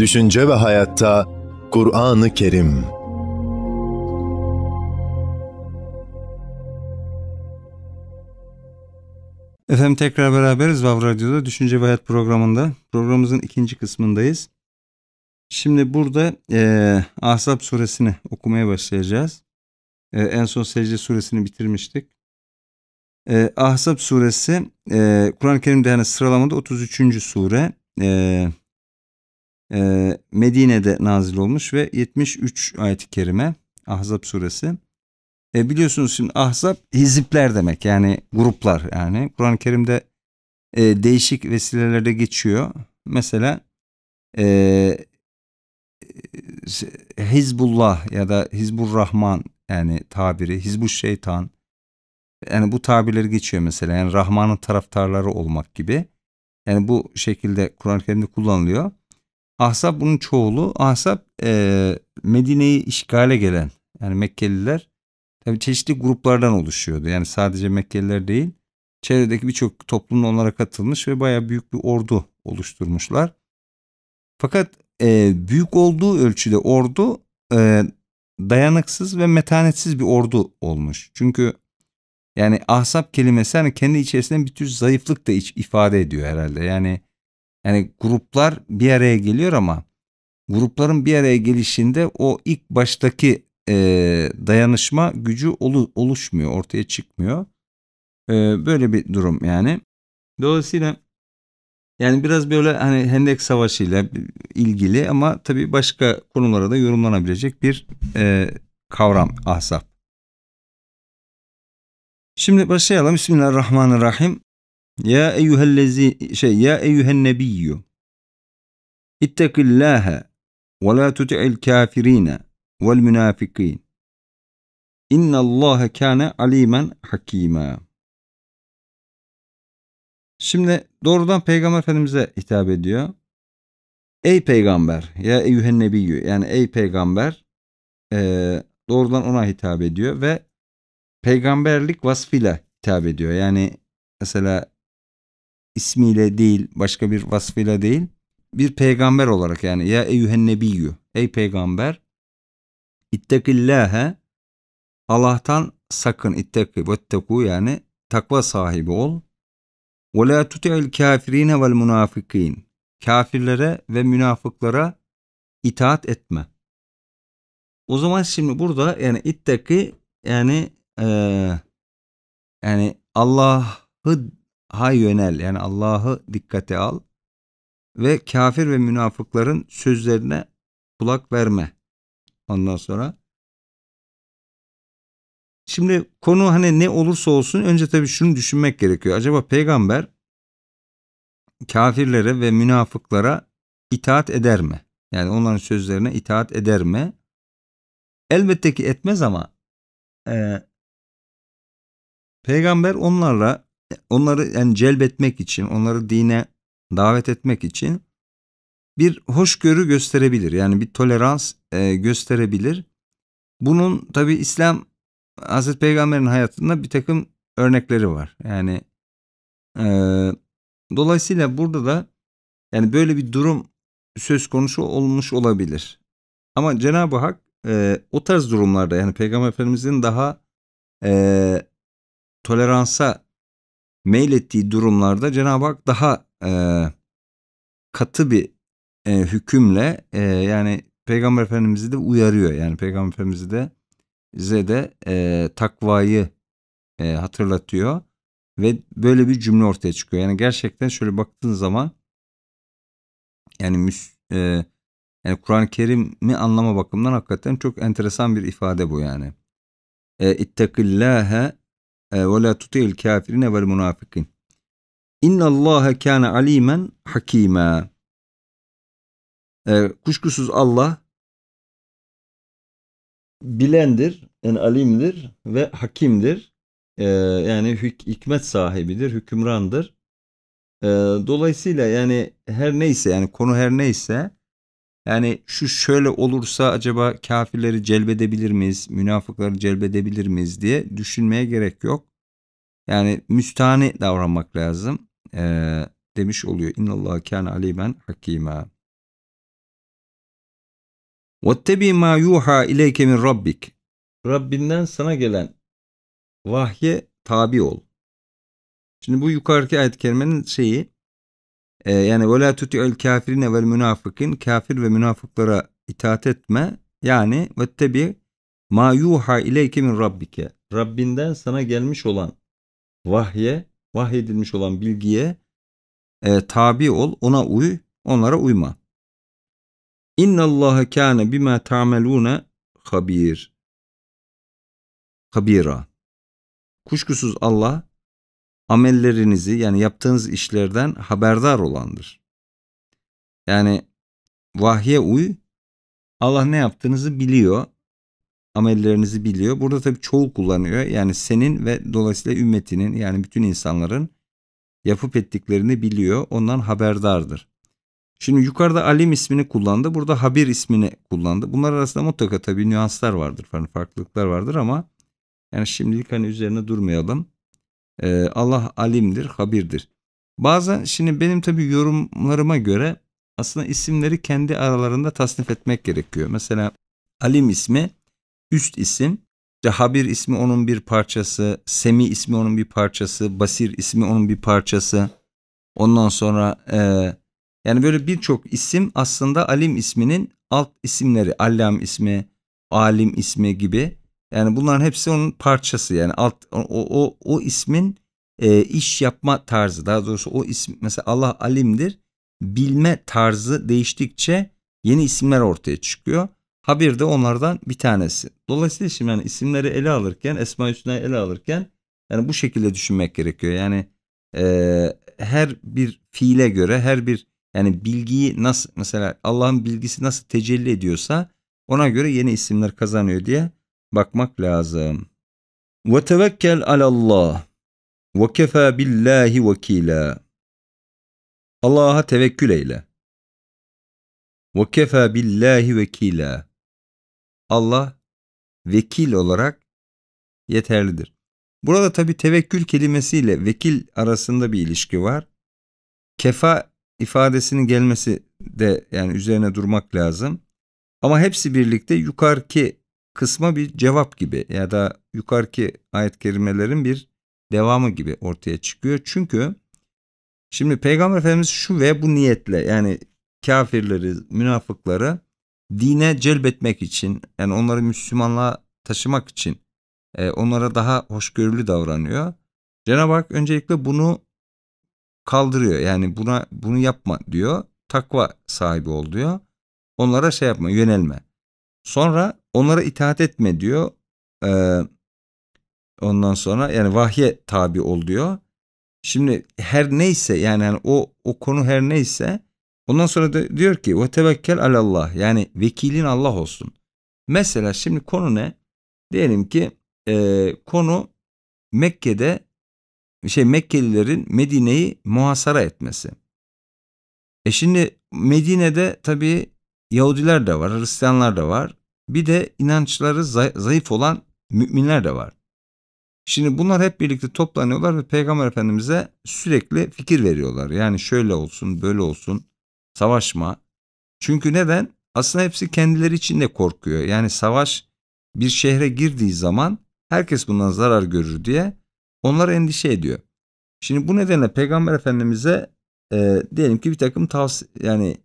Düşünce ve Hayatta Kur'an-ı Kerim Efendim tekrar beraberiz Vav Radyo'da Düşünce ve Hayat programında. Programımızın ikinci kısmındayız. Şimdi burada e, Ahzab suresini okumaya başlayacağız. E, en son secde suresini bitirmiştik. E, Ahzab suresi e, Kur'an-ı Kerim'de hani sıralamada 33. sure. E, ee, Medine'de nazil olmuş ve 73 ayet-i kerime Ahzab suresi. E, biliyorsunuz şimdi ahzap hizipler demek yani gruplar yani. Kur'an-ı Kerim'de e, değişik vesilelerde geçiyor. Mesela e, e, Hizbullah ya da Hizbur Rahman yani tabiri Hizbul Şeytan yani bu tabirleri geçiyor mesela yani Rahman'ın taraftarları olmak gibi. Yani bu şekilde Kur'an-ı Kerim'de kullanılıyor. Ahzab bunun çoğulu. Ahzab e, Medine'yi işgale gelen yani Mekkeliler tabi çeşitli gruplardan oluşuyordu. Yani sadece Mekkeliler değil çevredeki birçok toplumun onlara katılmış ve baya büyük bir ordu oluşturmuşlar. Fakat e, büyük olduğu ölçüde ordu e, dayanıksız ve metanetsiz bir ordu olmuş. Çünkü yani ahsap kelimesi hani kendi içerisinde bir tür zayıflık da ifade ediyor herhalde. Yani yani gruplar bir araya geliyor ama grupların bir araya gelişinde o ilk baştaki e, dayanışma gücü olu, oluşmuyor, ortaya çıkmıyor. E, böyle bir durum yani. Dolayısıyla yani biraz böyle hani Hendek Savaşı ile ilgili ama tabii başka konulara da yorumlanabilecek bir e, kavram ahzap. Şimdi başlayalım. Bismillahirrahmanirrahim. Ya eyyühellezi şey ya eyyühen nebiyyü ittekillâhe ve la tuti'il kafirine vel münafikîn. İnnallâhe kâne alîmen hakîmâ. Şimdi doğrudan Peygamber Efendimiz'e hitap ediyor. Ey peygamber ya eyyühen nebiyyü yani ey peygamber e, doğrudan ona hitap ediyor ve peygamberlik vasfıyla hitap ediyor. Yani mesela ismiyle değil başka bir vasfıyla değil bir peygamber olarak yani ya eyyühen nebiyyü ey peygamber ittekillâhe Allah'tan sakın itteki vettekû yani takva sahibi ol. Ve la tuti'il kafirine vel münafıkîn. Kafirlere ve münafıklara itaat etme. O zaman şimdi burada yani itteki yani e, yani Allah'ı Hay yönel yani Allah'ı dikkate al ve kafir ve münafıkların sözlerine kulak verme. Ondan sonra şimdi konu hani ne olursa olsun önce tabii şunu düşünmek gerekiyor. Acaba peygamber kafirlere ve münafıklara itaat eder mi? Yani onların sözlerine itaat eder mi? Elbette ki etmez ama e, peygamber onlarla onları yani celbetmek için, onları dine davet etmek için bir hoşgörü gösterebilir. Yani bir tolerans e, gösterebilir. Bunun tabi İslam Hazreti Peygamber'in hayatında bir takım örnekleri var. Yani e, dolayısıyla burada da yani böyle bir durum söz konusu olmuş olabilir. Ama Cenab-ı Hak e, o tarz durumlarda yani Peygamber Efendimiz'in daha e, toleransa meylettiği durumlarda Cenab-ı Hak daha e, katı bir e, hükümle e, yani Peygamber Efendimiz'i de uyarıyor. Yani Peygamber Efendimiz'i de bize de e, takvayı e, hatırlatıyor ve böyle bir cümle ortaya çıkıyor. Yani gerçekten şöyle baktığın zaman yani müs, e, yani Kur'an-ı Kerim'i anlama bakımından hakikaten çok enteresan bir ifade bu yani. E, İttakillâhe e, ve la tuti'il kafirine vel munafikin. İnna Allaha kana alimen hakima. E, kuşkusuz Allah bilendir, yani alimdir ve hakimdir. E, yani hük hikmet sahibidir, hükümrandır. E, dolayısıyla yani her neyse yani konu her neyse yani şu şöyle olursa acaba kafirleri celbedebilir miyiz, münafıkları celbedebilir miyiz diye düşünmeye gerek yok. Yani müstahane davranmak lazım ee, demiş oluyor. İnnallâh kâne alîmen hakîmâ. وَاتَّبِي ma yuha اِلَيْكَ min Rabbik. Rabbinden sana gelen vahye tabi ol. Şimdi bu yukarıki ayet-i kerimenin şeyi e, yani ve la tuti'il kafirine vel münafıkın kafir ve münafıklara itaat etme. Yani ve tebi ma yuha ileyke min Rabbinden sana gelmiş olan vahye, vahyedilmiş olan bilgiye e, tabi ol, ona uy, onlara uyma. İnna Allaha kana bima ta'maluna habir. Habira. Kuşkusuz Allah amellerinizi yani yaptığınız işlerden haberdar olandır. Yani vahye uy. Allah ne yaptığınızı biliyor. Amellerinizi biliyor. Burada tabii çoğu kullanıyor. Yani senin ve dolayısıyla ümmetinin yani bütün insanların yapıp ettiklerini biliyor. Ondan haberdardır. Şimdi yukarıda alim ismini kullandı. Burada habir ismini kullandı. Bunlar arasında mutlaka tabii nüanslar vardır. Farklılıklar vardır ama yani şimdilik hani üzerine durmayalım. Ee, Allah alimdir, habirdir. Bazen şimdi benim tabi yorumlarıma göre aslında isimleri kendi aralarında tasnif etmek gerekiyor. Mesela alim ismi üst isim, işte ismi onun bir parçası, semi ismi onun bir parçası, basir ismi onun bir parçası. Ondan sonra e, yani böyle birçok isim aslında alim isminin alt isimleri, allam ismi, alim ismi gibi yani bunların hepsi onun parçası. Yani alt o o, o ismin e, iş yapma tarzı daha doğrusu o isim mesela Allah alimdir bilme tarzı değiştikçe yeni isimler ortaya çıkıyor. Habir de onlardan bir tanesi. Dolayısıyla şimdi yani isimleri ele alırken, Esma Hüsna'yı ele alırken yani bu şekilde düşünmek gerekiyor. Yani e, her bir fiile göre, her bir yani bilgiyi nasıl mesela Allah'ın bilgisi nasıl tecelli ediyorsa ona göre yeni isimler kazanıyor diye bakmak lazım. Ve tevekkel alallah ve kefa billahi vekila. Allah'a tevekkül eyle. Ve kefa billahi vekila. Allah vekil olarak yeterlidir. Burada tabi tevekkül kelimesiyle vekil arasında bir ilişki var. Kefa ifadesinin gelmesi de yani üzerine durmak lazım. Ama hepsi birlikte yukarıki kısma bir cevap gibi ya da yukarıki ayet kerimelerin bir devamı gibi ortaya çıkıyor. Çünkü şimdi Peygamber Efendimiz şu ve bu niyetle yani kafirleri, münafıkları dine celbetmek için yani onları Müslümanlığa taşımak için e, onlara daha hoşgörülü davranıyor. Cenab-ı Hak öncelikle bunu kaldırıyor. Yani buna bunu yapma diyor. Takva sahibi ol diyor. Onlara şey yapma, yönelme. Sonra onlara itaat etme diyor. Ee, ondan sonra yani vahye tabi ol diyor. Şimdi her neyse yani, yani o o konu her neyse ondan sonra da diyor ki ve tevekkel alallah yani vekilin Allah olsun. Mesela şimdi konu ne? Diyelim ki e, konu Mekke'de şey Mekkelilerin Medine'yi muhasara etmesi. E şimdi Medine'de tabii Yahudiler de var, Hristiyanlar da var bir de inançları zayıf olan müminler de var. Şimdi bunlar hep birlikte toplanıyorlar ve Peygamber Efendimiz'e sürekli fikir veriyorlar. Yani şöyle olsun, böyle olsun, savaşma. Çünkü neden? Aslında hepsi kendileri için de korkuyor. Yani savaş bir şehre girdiği zaman herkes bundan zarar görür diye onlar endişe ediyor. Şimdi bu nedenle Peygamber Efendimiz'e e, diyelim ki bir takım tavsiye yani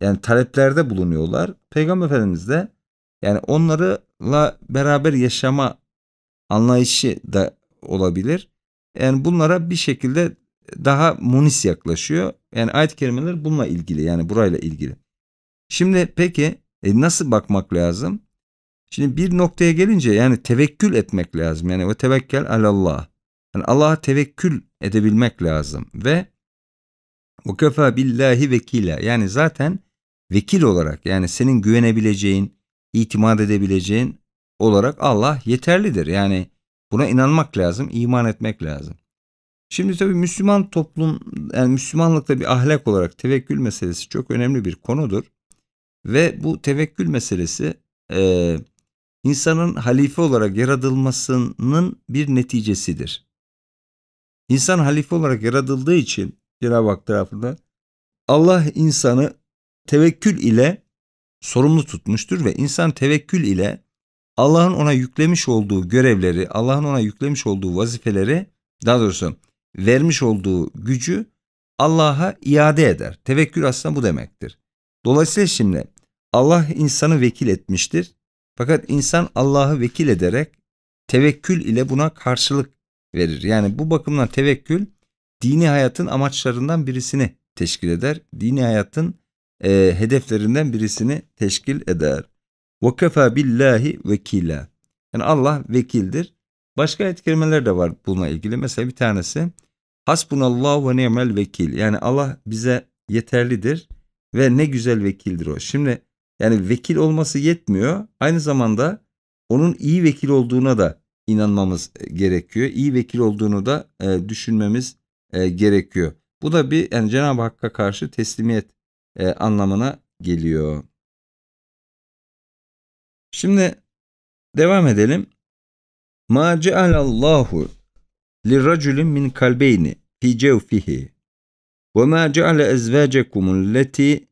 yani taleplerde bulunuyorlar. Peygamber Efendimiz de yani onlarla beraber yaşama anlayışı da olabilir. Yani bunlara bir şekilde daha munis yaklaşıyor. Yani ayet-i kerimeler bununla ilgili yani burayla ilgili. Şimdi peki e, nasıl bakmak lazım? Şimdi bir noktaya gelince yani tevekkül etmek lazım. Yani o tevekkül, alallah. Yani Allah'a tevekkül edebilmek lazım ve ve kefa billahi vekila. Yani zaten vekil olarak yani senin güvenebileceğin, itimat edebileceğin olarak Allah yeterlidir. Yani buna inanmak lazım, iman etmek lazım. Şimdi tabii Müslüman toplum, yani Müslümanlıkta bir ahlak olarak tevekkül meselesi çok önemli bir konudur. Ve bu tevekkül meselesi e, insanın halife olarak yaratılmasının bir neticesidir. İnsan halife olarak yaratıldığı için Cenab-ı Hak tarafından Allah insanı tevekkül ile sorumlu tutmuştur ve insan tevekkül ile Allah'ın ona yüklemiş olduğu görevleri, Allah'ın ona yüklemiş olduğu vazifeleri, daha doğrusu vermiş olduğu gücü Allah'a iade eder. Tevekkül aslında bu demektir. Dolayısıyla şimdi Allah insanı vekil etmiştir. Fakat insan Allah'ı vekil ederek tevekkül ile buna karşılık verir. Yani bu bakımdan tevekkül dini hayatın amaçlarından birisini teşkil eder. Dini hayatın e, hedeflerinden birisini teşkil eder. وَكَفَى billahi vekila. Yani Allah vekildir. Başka ayet de var bununla ilgili. Mesela bir tanesi Hasbunallah ve ni'mel vekil. Yani Allah bize yeterlidir ve ne güzel vekildir o. Şimdi yani vekil olması yetmiyor. Aynı zamanda onun iyi vekil olduğuna da inanmamız e, gerekiyor. İyi vekil olduğunu da e, düşünmemiz e, gerekiyor. Bu da bir yani Cenab-ı Hakk'a karşı teslimiyet e, anlamına geliyor. Şimdi devam edelim. Ma cealallahu lirraculin min kalbeyni fi cevfihi ve ma ceale ezvacekumul leti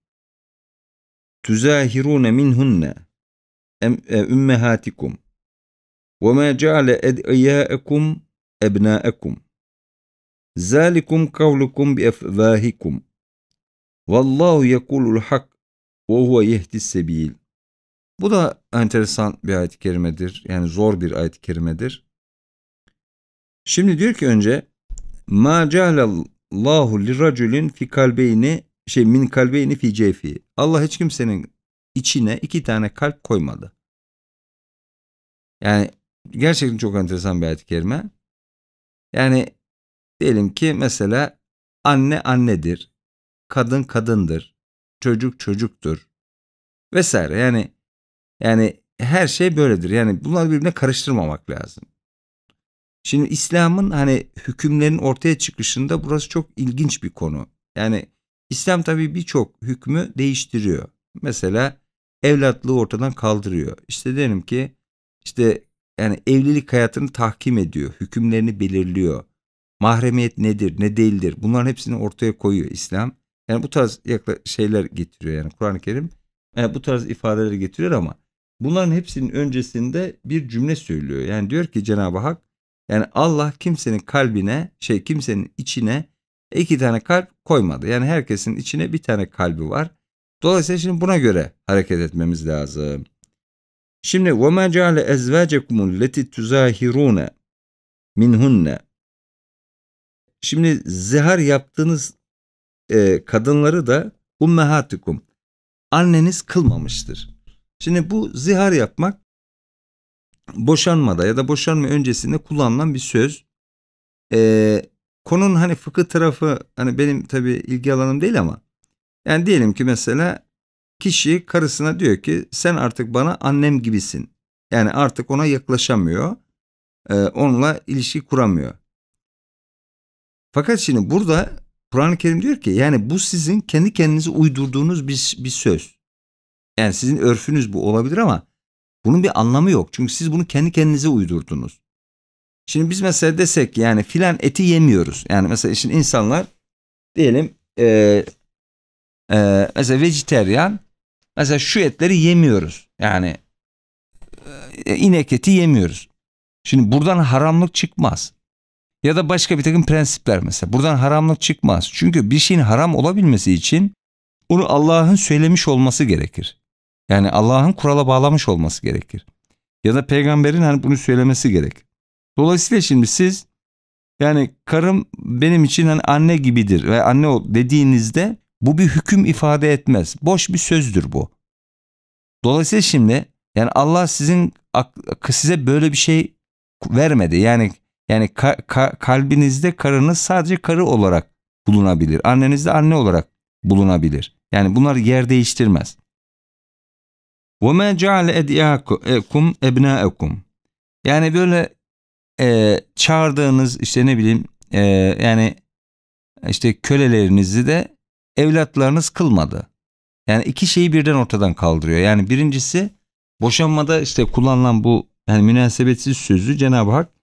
tuzahirune minhunne ümmehatikum ve ma ceale ed'iyâekum ebnâekum zâlikum kavlukum bi efvâhikum Vallahu yekulul hak ve huve yehdis sebil. Bu da enteresan bir ayet-i kerimedir. Yani zor bir ayet-i kerimedir. Şimdi diyor ki önce ma cehalallahu liraculin fi kalbeyni şey min kalbeyni fi cefi. Allah hiç kimsenin içine iki tane kalp koymadı. Yani gerçekten çok enteresan bir ayet-i kerime. Yani diyelim ki mesela anne annedir kadın kadındır, çocuk çocuktur vesaire. Yani yani her şey böyledir. Yani bunları birbirine karıştırmamak lazım. Şimdi İslam'ın hani hükümlerin ortaya çıkışında burası çok ilginç bir konu. Yani İslam tabii birçok hükmü değiştiriyor. Mesela evlatlığı ortadan kaldırıyor. İşte derim ki işte yani evlilik hayatını tahkim ediyor, hükümlerini belirliyor. Mahremiyet nedir, ne değildir bunların hepsini ortaya koyuyor İslam. Yani bu tarz şeyler getiriyor yani Kur'an-ı Kerim e, bu tarz ifadeleri getiriyor ama bunların hepsinin öncesinde bir cümle söylüyor. Yani diyor ki Cenab-ı Hak yani Allah kimsenin kalbine şey kimsenin içine iki tane kalp koymadı. Yani herkesin içine bir tane kalbi var. Dolayısıyla şimdi buna göre hareket etmemiz lazım. Şimdi وَمَا جَعَلَ اَزْوَاجَكُمُ الَّتِي تُزَاهِرُونَ minhunne. Şimdi zihar yaptığınız e, kadınları da ummehatikum anneniz kılmamıştır. Şimdi bu zihar yapmak boşanmada ya da boşanma öncesinde kullanılan bir söz. Ee, konunun hani fıkıh tarafı hani benim tabi ilgi alanım değil ama yani diyelim ki mesela kişi karısına diyor ki sen artık bana annem gibisin. Yani artık ona yaklaşamıyor. Ee, onunla ilişki kuramıyor. Fakat şimdi burada Kur'an-ı Kerim diyor ki yani bu sizin kendi kendinize uydurduğunuz bir, bir söz. Yani sizin örfünüz bu olabilir ama bunun bir anlamı yok. Çünkü siz bunu kendi kendinize uydurdunuz. Şimdi biz mesela desek yani filan eti yemiyoruz. Yani mesela şimdi insanlar diyelim e, e, mesela vejeteryan mesela şu etleri yemiyoruz. Yani e, inek eti yemiyoruz. Şimdi buradan haramlık çıkmaz. Ya da başka bir takım prensipler mesela. Buradan haramlık çıkmaz. Çünkü bir şeyin haram olabilmesi için onu Allah'ın söylemiş olması gerekir. Yani Allah'ın kurala bağlamış olması gerekir. Ya da peygamberin hani bunu söylemesi gerek. Dolayısıyla şimdi siz yani karım benim için hani anne gibidir ve anne ol dediğinizde bu bir hüküm ifade etmez. Boş bir sözdür bu. Dolayısıyla şimdi yani Allah sizin size böyle bir şey vermedi. Yani yani ka, ka, kalbinizde karınız sadece karı olarak bulunabilir. Annenizde anne olarak bulunabilir. Yani bunlar yer değiştirmez. وَمَا جَعَلَ اَدْيَاكُمْ اَبْنَاءَكُمْ Yani böyle e, çağırdığınız işte ne bileyim e, yani işte kölelerinizi de evlatlarınız kılmadı. Yani iki şeyi birden ortadan kaldırıyor. Yani birincisi boşanmada işte kullanılan bu yani münasebetsiz sözü Cenab-ı Hak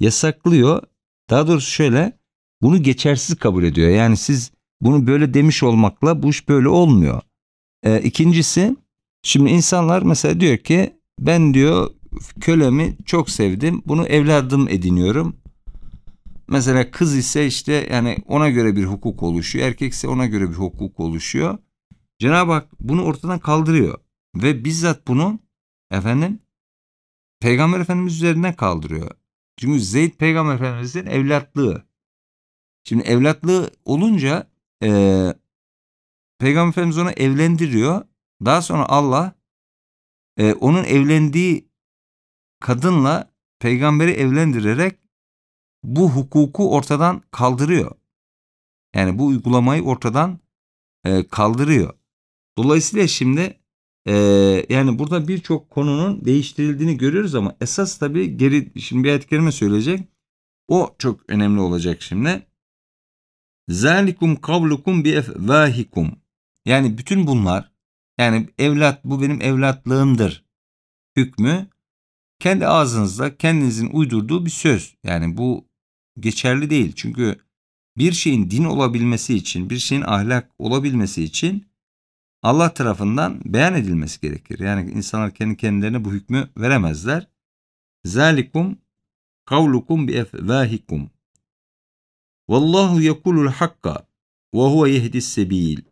yasaklıyor. Daha doğrusu şöyle bunu geçersiz kabul ediyor. Yani siz bunu böyle demiş olmakla bu iş böyle olmuyor. E, ikincisi şimdi insanlar mesela diyor ki ben diyor kölemi çok sevdim. Bunu evladım ediniyorum. Mesela kız ise işte yani ona göre bir hukuk oluşuyor. Erkek ise ona göre bir hukuk oluşuyor. Cenab-ı Hak bunu ortadan kaldırıyor. Ve bizzat bunu efendim Peygamber Efendimiz üzerinden kaldırıyor. Çünkü Zeyd Peygamber Efendimiz'in evlatlığı. Şimdi evlatlığı olunca e, Peygamber Efendimiz onu evlendiriyor. Daha sonra Allah e, onun evlendiği kadınla peygamberi evlendirerek bu hukuku ortadan kaldırıyor. Yani bu uygulamayı ortadan e, kaldırıyor. Dolayısıyla şimdi e, yani burada birçok konunun değiştirildiğini görüyoruz ama esas tabii geri şimdi bir etkileme söyleyecek. O çok önemli olacak şimdi. Zalikum kavlukum bi vahikum Yani bütün bunlar yani evlat bu benim evlatlığımdır hükmü kendi ağzınızda kendinizin uydurduğu bir söz. Yani bu geçerli değil. Çünkü bir şeyin din olabilmesi için, bir şeyin ahlak olabilmesi için Allah tarafından beyan edilmesi gerekir. Yani insanlar kendi kendilerine bu hükmü veremezler. Zalikum kavlukum bi efvahikum. Vallahu yekulul hakka ve huve yehdis sebil.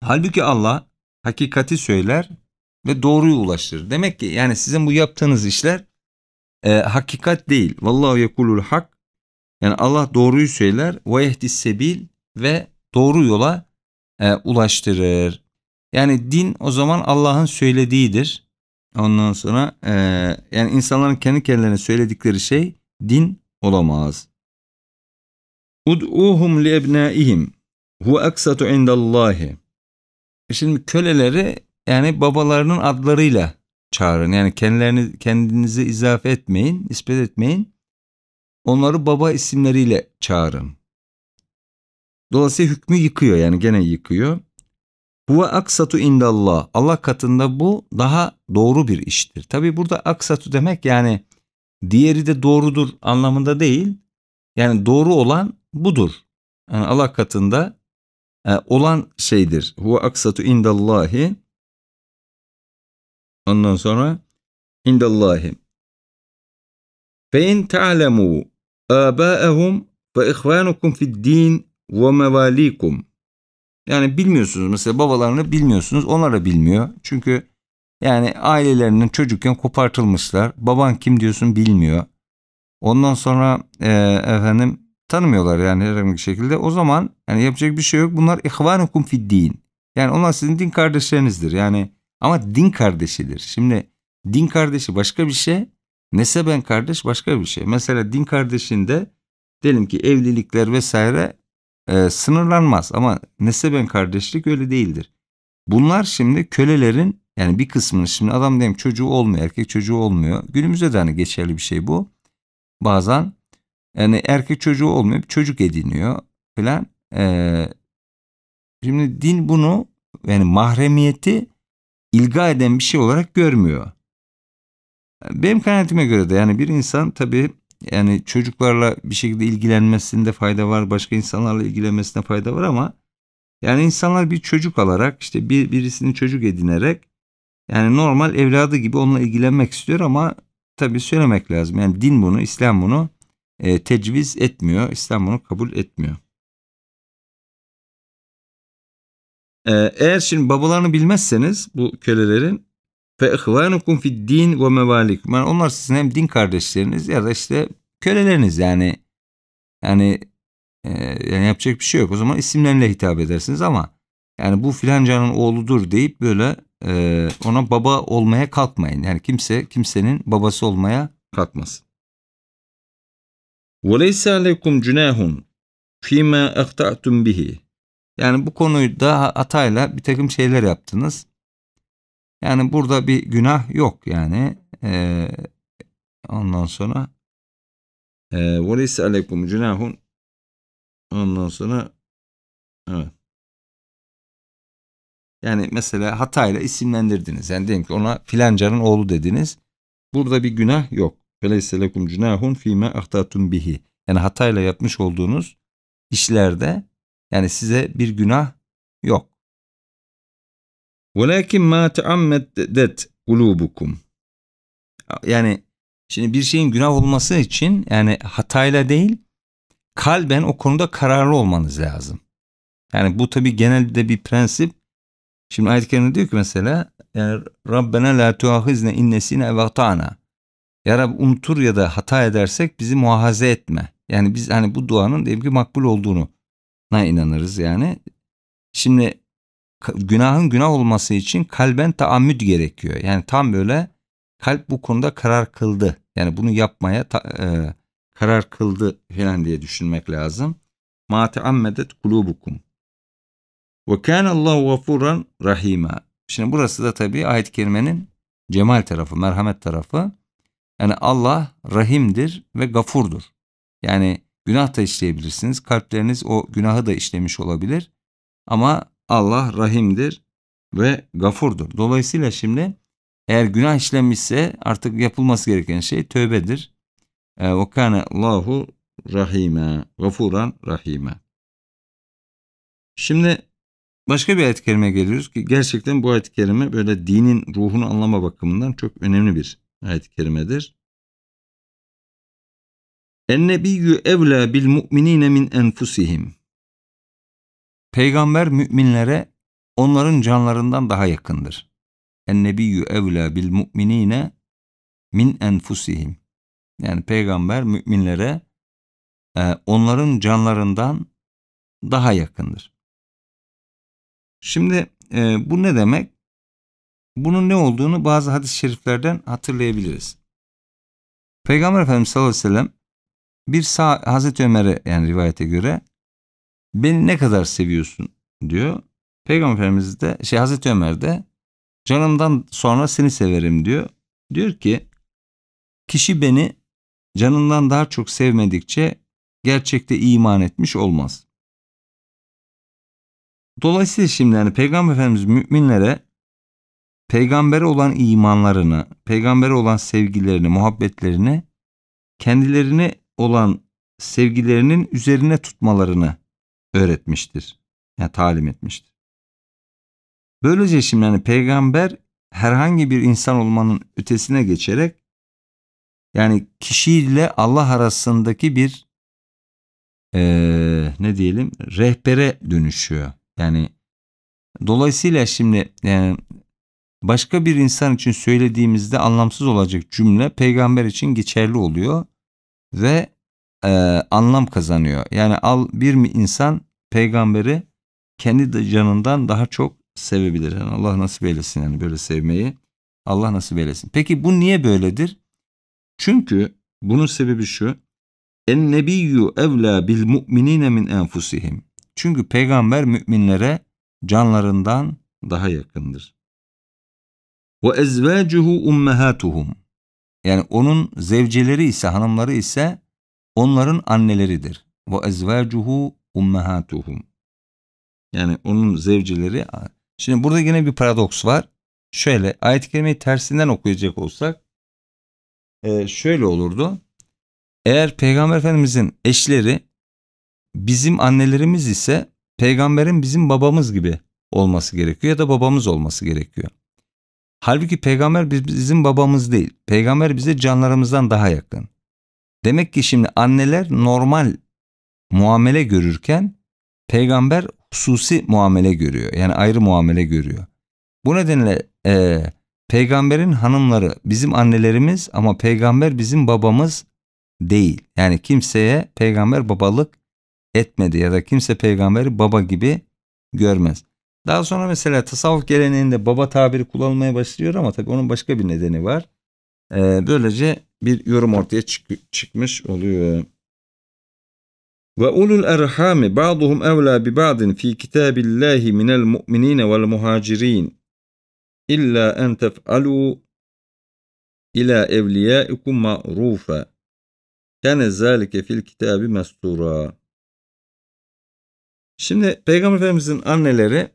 Halbuki Allah hakikati söyler ve doğruyu ulaştırır. Demek ki yani sizin bu yaptığınız işler e, hakikat değil. Vallahu yekulul hak. Yani Allah doğruyu söyler ve yehdis sebil ve doğru yola e, ulaştırır. Yani din o zaman Allah'ın söylediğidir. Ondan sonra e, yani insanların kendi kendilerine söyledikleri şey din olamaz. Ud'uhum li hu aksatu indallahi. E şimdi köleleri yani babalarının adlarıyla çağırın. Yani kendilerini kendinize izafe etmeyin, nispet etmeyin. Onları baba isimleriyle çağırın. Dolayısıyla hükmü yıkıyor yani gene yıkıyor. Huve aksatu indallah. Allah katında bu daha doğru bir iştir. Tabi burada aksatu demek yani diğeri de doğrudur anlamında değil. Yani doğru olan budur. Yani Allah katında e, olan şeydir. Huve aksatu indallahi. Ondan sonra indallahi. Fe in ta'lemu abâehum ve ihvânukum fid din ve mevalikum. Yani bilmiyorsunuz mesela babalarını bilmiyorsunuz onlara bilmiyor. Çünkü yani ailelerinin çocukken kopartılmışlar. Baban kim diyorsun bilmiyor. Ondan sonra e, efendim tanımıyorlar yani herhangi bir şekilde. O zaman yani yapacak bir şey yok. Bunlar ihvanukum fid din. Yani onlar sizin din kardeşlerinizdir. Yani ama din kardeşidir. Şimdi din kardeşi başka bir şey. Neseben kardeş başka bir şey. Mesela din kardeşinde diyelim ki evlilikler vesaire e, sınırlanmaz ama neseben kardeşlik öyle değildir. Bunlar şimdi kölelerin yani bir kısmını şimdi adam diyelim çocuğu olmuyor erkek çocuğu olmuyor. Günümüzde de hani geçerli bir şey bu. Bazen yani erkek çocuğu olmuyor çocuk ediniyor falan. E, ee, şimdi din bunu yani mahremiyeti ilga eden bir şey olarak görmüyor. Benim kanaatime göre de yani bir insan tabii yani çocuklarla bir şekilde ilgilenmesinde fayda var. Başka insanlarla ilgilenmesinde fayda var ama yani insanlar bir çocuk alarak işte bir birisini çocuk edinerek yani normal evladı gibi onunla ilgilenmek istiyor ama tabii söylemek lazım. Yani din bunu, İslam bunu e, tecviz etmiyor. İslam bunu kabul etmiyor. Ee, eğer şimdi babalarını bilmezseniz bu kölelerin Fe ihvanukum fid din ve mevalik. Yani onlar sizin hem din kardeşleriniz ya da işte köleleriniz yani. Yani, e, yani yapacak bir şey yok. O zaman isimlerle hitap edersiniz ama yani bu filancanın oğludur deyip böyle e, ona baba olmaya kalkmayın. Yani kimse kimsenin babası olmaya kalkmasın. وَلَيْسَ عَلَيْكُمْ جُنَاهٌ ف۪ي مَا اَخْتَعْتُمْ بِهِ Yani bu konuyu da hatayla bir takım şeyler yaptınız. Yani burada bir günah yok yani. Ee, ondan sonra وَلَيْسَ عَلَيْكُمْ جُنَاهُنْ Ondan sonra evet. Yani mesela hatayla isimlendirdiniz. Yani diyelim ki ona filancanın oğlu dediniz. Burada bir günah yok. وَلَيْسَ لَكُمْ جُنَاهُنْ ف۪ي مَا اَخْتَاتُمْ بِهِ Yani hatayla yapmış olduğunuz işlerde yani size bir günah yok. وَلَكِنْ مَا تَعَمَّدَتْ قُلُوبُكُمْ Yani şimdi bir şeyin günah olması için yani hatayla değil kalben o konuda kararlı olmanız lazım. Yani bu tabi genelde bir prensip. Şimdi ayet diyor ki mesela yani Rabbena la tuahizne innesine vatana. Ya Rab unutur ya da hata edersek bizi muhafaza etme. Yani biz hani bu duanın diyelim ki makbul olduğunu inanırız yani. Şimdi günahın günah olması için kalben taammüd gerekiyor. Yani tam böyle kalp bu konuda karar kıldı. Yani bunu yapmaya ta, e, karar kıldı falan diye düşünmek lazım. Ma teammedet kulubukum. Ve kana Allahu gafuran rahima. Şimdi burası da tabii ayet-i kerimenin cemal tarafı, merhamet tarafı. Yani Allah rahimdir ve gafurdur. Yani günah da işleyebilirsiniz. Kalpleriniz o günahı da işlemiş olabilir. Ama Allah rahimdir ve gafurdur. Dolayısıyla şimdi eğer günah işlenmişse artık yapılması gereken şey tövbedir. Ee, ve kâne Allahu rahime, gafuran rahime. Şimdi başka bir ayet-i kerime geliyoruz ki gerçekten bu ayet-i kerime böyle dinin ruhunu anlama bakımından çok önemli bir ayet-i kerimedir. Ennebiyyü evla bil mu'minine min enfusihim. Peygamber müminlere onların canlarından daha yakındır. Ennebiyyü evlâ bil mu'minîne min enfusihim. Yani peygamber müminlere e, onların canlarından daha yakındır. Şimdi e, bu ne demek? Bunun ne olduğunu bazı hadis-i şeriflerden hatırlayabiliriz. Peygamber Efendimiz sallallahu aleyhi ve sellem bir sağ Hazreti Ömer'e yani rivayete göre Beni ne kadar seviyorsun diyor. Peygamberimiz de şey Hazreti Ömer de canımdan sonra seni severim diyor. Diyor ki kişi beni canından daha çok sevmedikçe gerçekte iman etmiş olmaz. Dolayısıyla şimdi yani Peygamber Efendimiz müminlere peygambere olan imanlarını, peygambere olan sevgilerini, muhabbetlerini, kendilerine olan sevgilerinin üzerine tutmalarını öğretmiştir. Yani talim etmiştir. Böylece şimdi yani peygamber herhangi bir insan olmanın ötesine geçerek yani kişiyle Allah arasındaki bir ee, ne diyelim rehbere dönüşüyor. Yani dolayısıyla şimdi yani başka bir insan için söylediğimizde anlamsız olacak cümle peygamber için geçerli oluyor ve e, anlam kazanıyor. Yani al bir mi insan peygamberi kendi canından daha çok sevebilir. Yani Allah nasip eylesin yani böyle sevmeyi. Allah nasip eylesin. Peki bu niye böyledir? Çünkü bunun sebebi şu. En nebiyyu evla bil mu'minine min enfusihim. Çünkü peygamber müminlere canlarından daha yakındır. Ve ezvacuhu ummahatuhum. Yani onun zevceleri ise hanımları ise onların anneleridir. Ve ezvacuhu ummahatuhum. Yani onun zevcileri. Şimdi burada yine bir paradoks var. Şöyle ayet-i kerimeyi tersinden okuyacak olsak e, şöyle olurdu. Eğer Peygamber Efendimizin eşleri bizim annelerimiz ise peygamberin bizim babamız gibi olması gerekiyor ya da babamız olması gerekiyor. Halbuki peygamber bizim babamız değil. Peygamber bize canlarımızdan daha yakın. Demek ki şimdi anneler normal muamele görürken peygamber hususi muamele görüyor. Yani ayrı muamele görüyor. Bu nedenle e, peygamberin hanımları bizim annelerimiz ama peygamber bizim babamız değil. Yani kimseye peygamber babalık etmedi ya da kimse peygamberi baba gibi görmez. Daha sonra mesela tasavvuf geleneğinde baba tabiri kullanılmaya başlıyor ama tabii onun başka bir nedeni var. Ee, böylece bir yorum ortaya çık çıkmış oluyor. Ve ulul erhami ba'duhum evla bi ba'din fi kitabillahi minel mu'minine vel muhacirin illa en tef'alu ila evliyaikum ma'rufa kâne zâlike fil kitâbi mestura. Şimdi Peygamber Efendimizin anneleri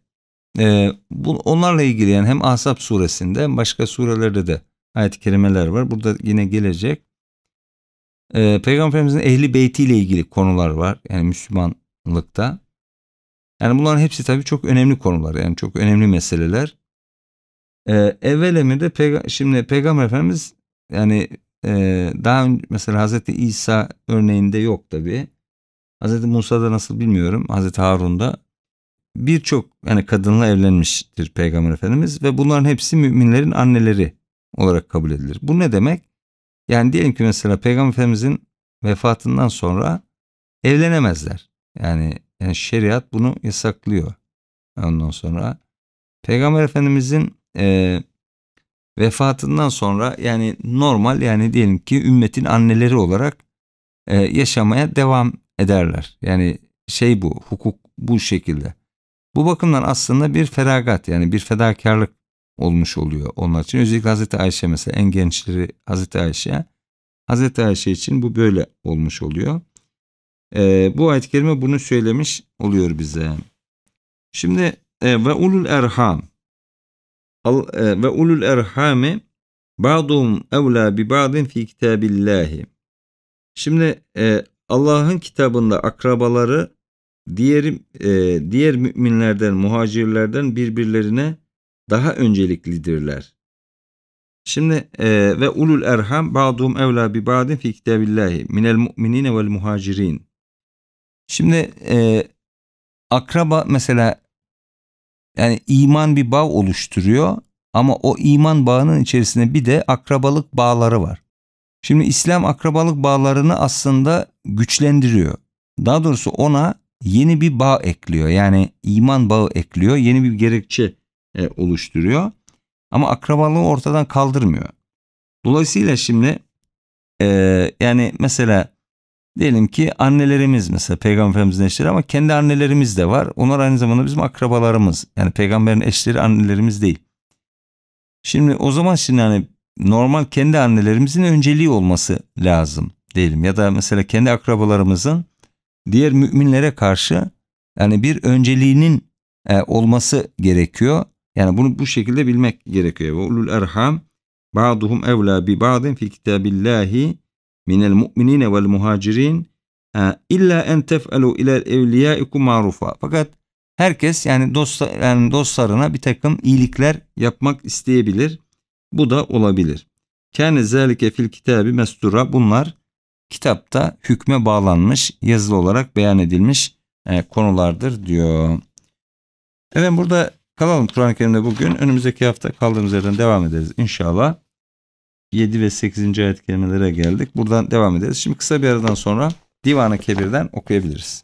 e, bu, onlarla ilgili yani hem Ahzab suresinde hem başka surelerde de ayet-i kerimeler var. Burada yine gelecek. Ee, Peygamber ehli beytiyle ilgili konular var. Yani Müslümanlıkta. Yani bunların hepsi tabii çok önemli konular. Yani çok önemli meseleler. Ee, evvelemi de peyga şimdi Peygamber Efendimiz yani e, daha önce mesela Hazreti İsa örneğinde yok tabii. Hazreti Musa'da nasıl bilmiyorum. Hazreti Harun'da birçok yani kadınla evlenmiştir Peygamber Efendimiz ve bunların hepsi müminlerin anneleri olarak kabul edilir. Bu ne demek? Yani diyelim ki mesela Peygamber Efendimizin vefatından sonra evlenemezler. Yani, yani şeriat bunu yasaklıyor. Ondan sonra Peygamber Efendimizin e, vefatından sonra yani normal yani diyelim ki ümmetin anneleri olarak e, yaşamaya devam ederler. Yani şey bu hukuk bu şekilde. Bu bakımdan aslında bir feragat yani bir fedakarlık olmuş oluyor onlar için. Özellikle Hazreti Ayşe mesela en gençleri Hazreti Ayşe. Hazreti Ayşe için bu böyle olmuş oluyor. E, bu ayet-i kerime bunu söylemiş oluyor bize. Şimdi e, ve ulul erham Al, e, ve ulul erhami ba'dum evla bi ba'din fi kitabillahi. Şimdi e, Allah'ın kitabında akrabaları diğer e, diğer müminlerden, muhacirlerden birbirlerine daha önceliklidirler. Şimdi e, ve ulul erham ba'dum evla bi ba'din fi kitabillahi minel mu'minine vel muhacirin. Şimdi e, akraba mesela yani iman bir bağ oluşturuyor ama o iman bağının içerisinde bir de akrabalık bağları var. Şimdi İslam akrabalık bağlarını aslında güçlendiriyor. Daha doğrusu ona yeni bir bağ ekliyor. Yani iman bağı ekliyor. Yeni bir gerekçe e, oluşturuyor. Ama akrabalığı ortadan kaldırmıyor. Dolayısıyla şimdi e, yani mesela diyelim ki annelerimiz mesela peygamberimizin eşleri ama kendi annelerimiz de var. Onlar aynı zamanda bizim akrabalarımız. Yani peygamberin eşleri annelerimiz değil. Şimdi o zaman şimdi hani normal kendi annelerimizin önceliği olması lazım diyelim. Ya da mesela kendi akrabalarımızın diğer müminlere karşı yani bir önceliğinin e, olması gerekiyor. Yani bunu bu şekilde bilmek gerekiyor. Ve ulul erham ba'duhum evla bi ba'din fi kitabillahi minel mu'minine vel muhacirin e, illa en tef'elu ilel evliyaikum marufa. Fakat herkes yani dost yani dostlarına bir takım iyilikler yapmak isteyebilir. Bu da olabilir. Kendi zâlike fil kitabi mestura. Bunlar kitapta hükme bağlanmış, yazılı olarak beyan edilmiş e, konulardır diyor. Evet burada Kalalım Kur'an-ı Kerim'de bugün. Önümüzdeki hafta kaldığımız yerden devam ederiz inşallah. 7 ve 8. ayet kelimelere geldik. Buradan devam ederiz. Şimdi kısa bir aradan sonra Divan-ı Kebir'den okuyabiliriz.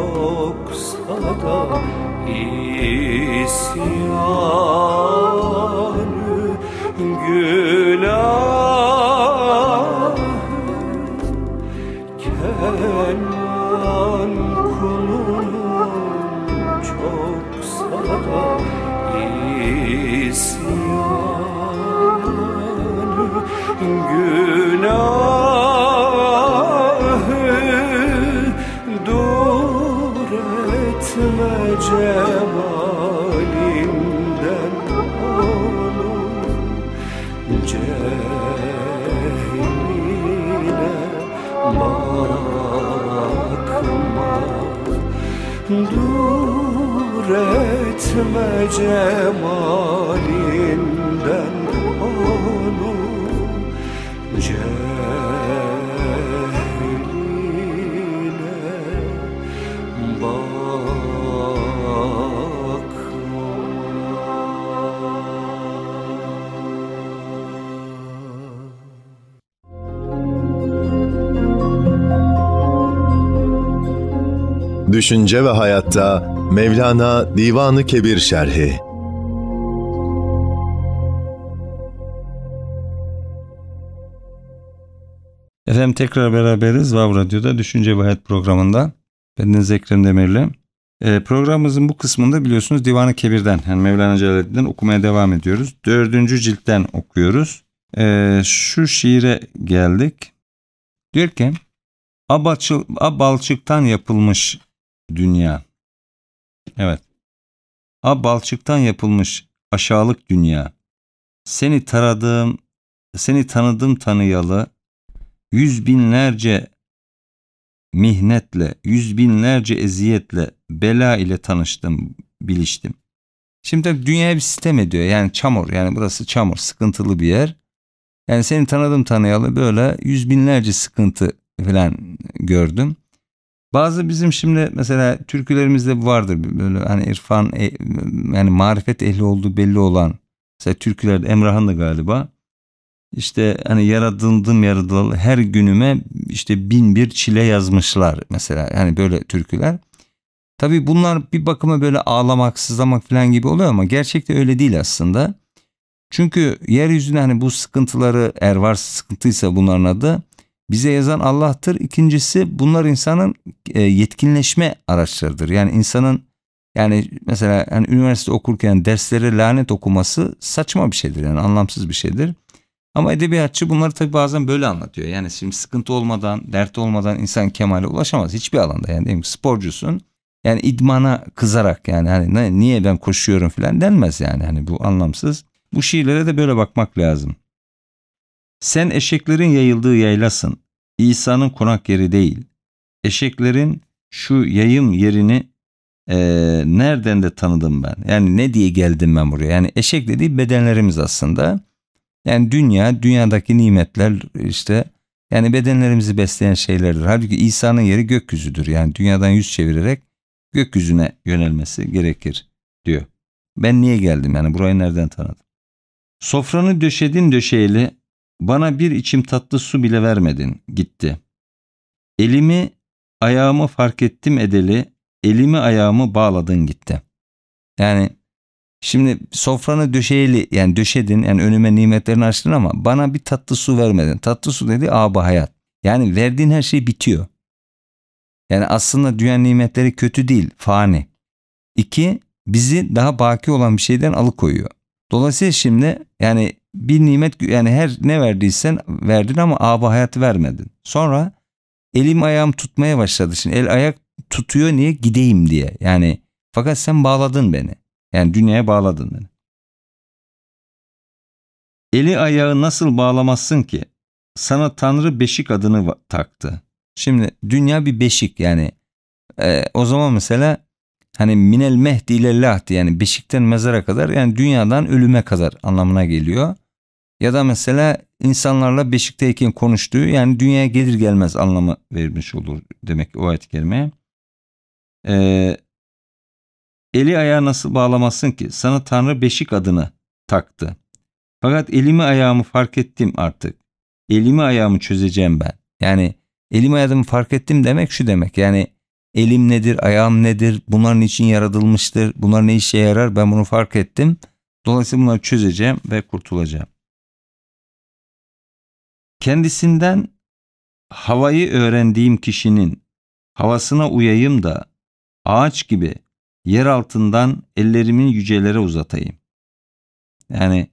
yoksa da isyan etme cemalinden onu cehline bakma Düşünce ve Hayatta Mevlana Divanı Kebir Şerhi Efendim tekrar beraberiz Vav Radyo'da Düşünce ve Hayat programında. Bendeniz Ekrem Demirli. E, programımızın bu kısmında biliyorsunuz Divanı Kebir'den yani Mevlana Celaleddin'den okumaya devam ediyoruz. Dördüncü ciltten okuyoruz. E, şu şiire geldik. Diyor ki Abalçık'tan yapılmış dünya. Evet. A balçıktan yapılmış aşağılık dünya. Seni taradığım, seni tanıdım tanıyalı, yüz binlerce mihnetle, yüz binlerce eziyetle, bela ile tanıştım, biliştim. Şimdi tabii dünyaya bir sistem ediyor. Yani çamur, yani burası çamur, sıkıntılı bir yer. Yani seni tanıdım tanıyalı böyle yüz binlerce sıkıntı falan gördüm. Bazı bizim şimdi mesela türkülerimizde vardır böyle hani irfan e, yani marifet ehli olduğu belli olan mesela türkülerde Emrahan da galiba işte hani yaradıldım yaratılalı her günüme işte bin bir çile yazmışlar mesela yani böyle türküler. Tabi bunlar bir bakıma böyle ağlamak sızlamak falan gibi oluyor ama gerçekte öyle değil aslında. Çünkü yeryüzünde hani bu sıkıntıları eğer varsa sıkıntıysa bunların adı bize yazan Allah'tır. İkincisi bunlar insanın e, yetkinleşme araçlarıdır. Yani insanın yani mesela yani üniversite okurken derslere lanet okuması saçma bir şeydir. Yani anlamsız bir şeydir. Ama edebiyatçı bunları tabii bazen böyle anlatıyor. Yani şimdi sıkıntı olmadan, dert olmadan insan kemale ulaşamaz. Hiçbir alanda yani diyelim sporcusun. Yani idmana kızarak yani hani niye ben koşuyorum filan denmez yani. Hani bu anlamsız. Bu şiirlere de böyle bakmak lazım. Sen eşeklerin yayıldığı yaylasın. İsa'nın konak yeri değil. Eşeklerin şu yayım yerini e, nereden de tanıdım ben? Yani ne diye geldim ben buraya? Yani eşek dediği bedenlerimiz aslında. Yani dünya, dünyadaki nimetler işte yani bedenlerimizi besleyen şeylerdir. Halbuki İsa'nın yeri gökyüzüdür. Yani dünyadan yüz çevirerek gökyüzüne yönelmesi gerekir diyor. Ben niye geldim yani burayı nereden tanıdım? Sofranı döşedin döşeyeli bana bir içim tatlı su bile vermedin, gitti. Elimi, ayağımı fark ettim edeli, elimi ayağımı bağladın gitti. Yani şimdi sofranı döşeyeli, yani döşedin, yani önüme nimetlerini açtın ama bana bir tatlı su vermedin. Tatlı su dedi aba hayat. Yani verdiğin her şey bitiyor. Yani aslında dünya nimetleri kötü değil, fani. İki, bizi daha baki olan bir şeyden alıkoyuyor. Dolayısıyla şimdi yani bir nimet yani her ne verdiysen verdin ama abi hayatı vermedin. Sonra elim ayağım tutmaya başladı. Şimdi el ayak tutuyor niye gideyim diye. Yani fakat sen bağladın beni. Yani dünyaya bağladın beni. Eli ayağı nasıl bağlamazsın ki? Sana Tanrı beşik adını taktı. Şimdi dünya bir beşik yani. E, o zaman mesela hani minel mehdi ile lahdi yani beşikten mezara kadar yani dünyadan ölüme kadar anlamına geliyor. Ya da mesela insanlarla beşikteyken konuştuğu yani dünyaya gelir gelmez anlamı vermiş olur demek o ayet kerimeye. Ee, eli ayağı nasıl bağlamazsın ki? Sana Tanrı beşik adını taktı. Fakat elimi ayağımı fark ettim artık. Elimi ayağımı çözeceğim ben. Yani elimi ayağımı fark ettim demek şu demek. Yani elim nedir, ayağım nedir, bunların için yaratılmıştır, bunlar ne işe yarar ben bunu fark ettim. Dolayısıyla bunları çözeceğim ve kurtulacağım. Kendisinden havayı öğrendiğim kişinin havasına uyayım da ağaç gibi yer altından ellerimin yücelere uzatayım. Yani,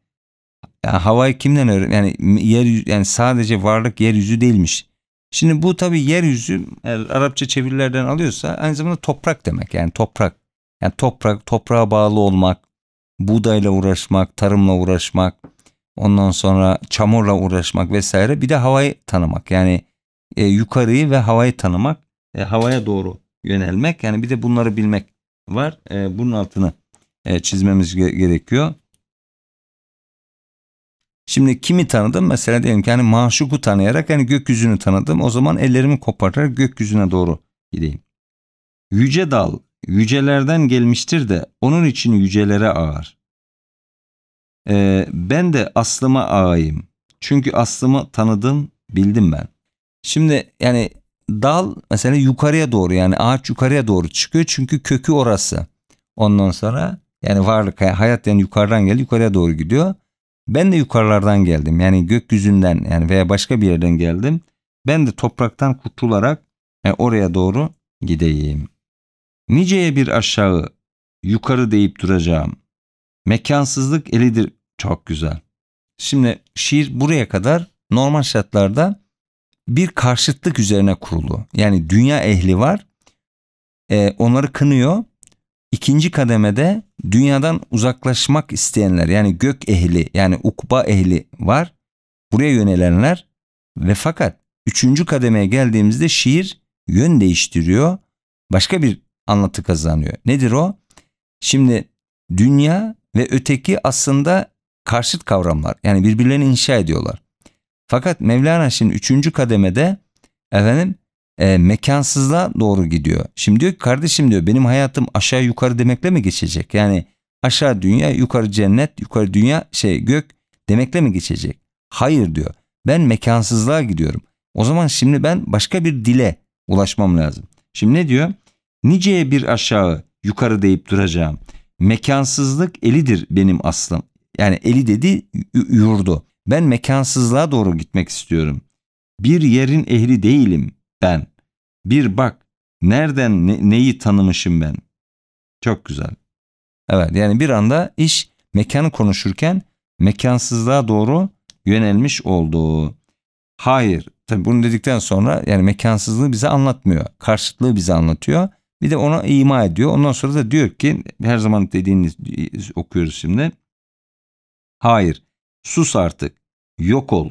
yani havayı kimden öğren? Yani yer yani sadece varlık yeryüzü değilmiş. Şimdi bu tabii yeryüzü yani Arapça çevirilerden alıyorsa aynı zamanda toprak demek. Yani toprak. Yani toprak, toprağa bağlı olmak, buğdayla uğraşmak, tarımla uğraşmak, Ondan sonra çamurla uğraşmak vesaire. Bir de havayı tanımak. Yani e, yukarıyı ve havayı tanımak. E, havaya doğru yönelmek. Yani bir de bunları bilmek var. E, bunun altını e, çizmemiz ge gerekiyor. Şimdi kimi tanıdım? Mesela diyelim ki hani maşuku tanıyarak yani gökyüzünü tanıdım. O zaman ellerimi kopartarak gökyüzüne doğru gideyim. Yüce dal yücelerden gelmiştir de onun için yücelere ağır. Ee, ben de aslıma ağayım. Çünkü aslımı tanıdım, bildim ben. Şimdi yani dal mesela yukarıya doğru yani ağaç yukarıya doğru çıkıyor çünkü kökü orası. Ondan sonra yani varlık hayat yani yukarıdan geldi yukarıya doğru gidiyor. Ben de yukarılardan geldim yani gökyüzünden yani veya başka bir yerden geldim. Ben de topraktan kurtularak yani e, oraya doğru gideyim. Niceye bir aşağı yukarı deyip duracağım. Mekansızlık elidir çok güzel. Şimdi şiir buraya kadar normal şartlarda bir karşıtlık üzerine kurulu. Yani dünya ehli var. E, onları kınıyor. İkinci kademede dünyadan uzaklaşmak isteyenler yani gök ehli yani ukba ehli var. Buraya yönelenler ve fakat üçüncü kademeye geldiğimizde şiir yön değiştiriyor. Başka bir anlatı kazanıyor. Nedir o? Şimdi dünya ve öteki aslında karşıt kavramlar. Yani birbirlerini inşa ediyorlar. Fakat Mevlana şimdi üçüncü kademede efendim e, mekansızlığa doğru gidiyor. Şimdi diyor ki kardeşim diyor benim hayatım aşağı yukarı demekle mi geçecek? Yani aşağı dünya yukarı cennet yukarı dünya şey gök demekle mi geçecek? Hayır diyor ben mekansızlığa gidiyorum. O zaman şimdi ben başka bir dile ulaşmam lazım. Şimdi ne diyor? Niceye bir aşağı yukarı deyip duracağım. Mekansızlık elidir benim aslım. Yani eli dedi yurdu. Ben mekansızlığa doğru gitmek istiyorum. Bir yerin ehli değilim ben. Bir bak nereden ne, neyi tanımışım ben. Çok güzel. Evet yani bir anda iş mekanı konuşurken mekansızlığa doğru yönelmiş oldu. Hayır. tabi bunu dedikten sonra yani mekansızlığı bize anlatmıyor. Karşıtlığı bize anlatıyor. Bir de ona ima ediyor. Ondan sonra da diyor ki her zaman dediğiniz okuyoruz şimdi. Hayır, sus artık, yok ol.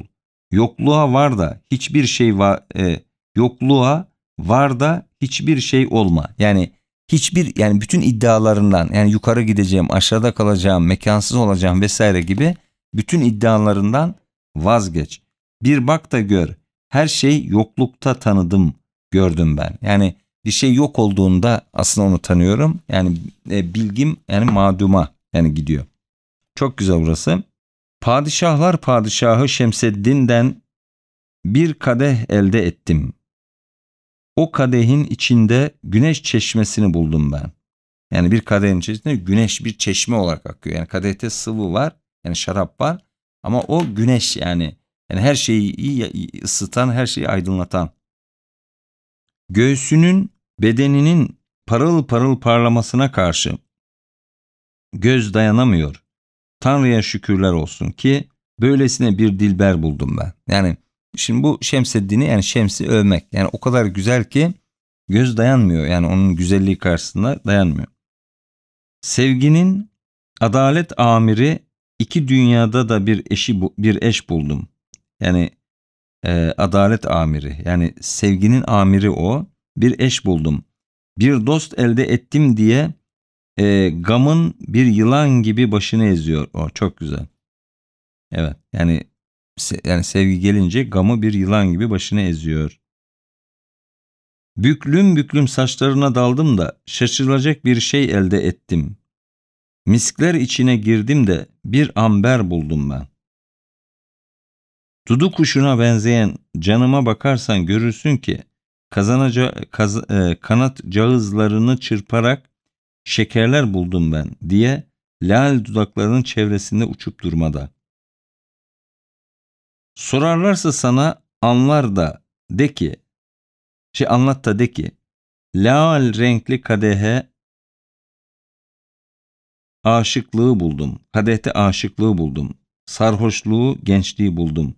Yokluğa var da hiçbir şey var, e, yokluğa var da hiçbir şey olma. Yani hiçbir yani bütün iddialarından yani yukarı gideceğim, aşağıda kalacağım, mekansız olacağım vesaire gibi bütün iddialarından vazgeç. Bir bak da gör. Her şey yoklukta tanıdım, gördüm ben. Yani bir şey yok olduğunda aslında onu tanıyorum. Yani e, bilgim yani maduma yani gidiyor. Çok güzel burası. Padişahlar padişahı Şemseddin'den bir kadeh elde ettim. O kadehin içinde güneş çeşmesini buldum ben. Yani bir kadehin içerisinde güneş bir çeşme olarak akıyor. Yani kadehte sıvı var. Yani şarap var. Ama o güneş yani. Yani her şeyi ısıtan, her şeyi aydınlatan. Göğsünün bedeninin parıl parıl parlamasına karşı göz dayanamıyor. Tanrı'ya şükürler olsun ki böylesine bir dilber buldum ben. Yani şimdi bu Şemseddin'i yani Şems'i övmek. Yani o kadar güzel ki göz dayanmıyor. Yani onun güzelliği karşısında dayanmıyor. Sevginin adalet amiri iki dünyada da bir eşi bir eş buldum. Yani e, adalet amiri yani sevginin amiri o. Bir eş buldum. Bir dost elde ettim diye e, gamın bir yılan gibi başını eziyor. O çok güzel. Evet yani se, yani sevgi gelince gamı bir yılan gibi başını eziyor. Büklüm büklüm saçlarına daldım da şaşırılacak bir şey elde ettim. Miskler içine girdim de bir amber buldum ben. Dudu kuşuna benzeyen canıma bakarsan görürsün ki kazanaca, kaz, e, kanat cağızlarını çırparak şekerler buldum ben diye lal dudaklarının çevresinde uçup durmada. Sorarlarsa sana anlar da de ki, şey anlat da de ki, lal renkli kadehe aşıklığı buldum, kadehte aşıklığı buldum, sarhoşluğu, gençliği buldum,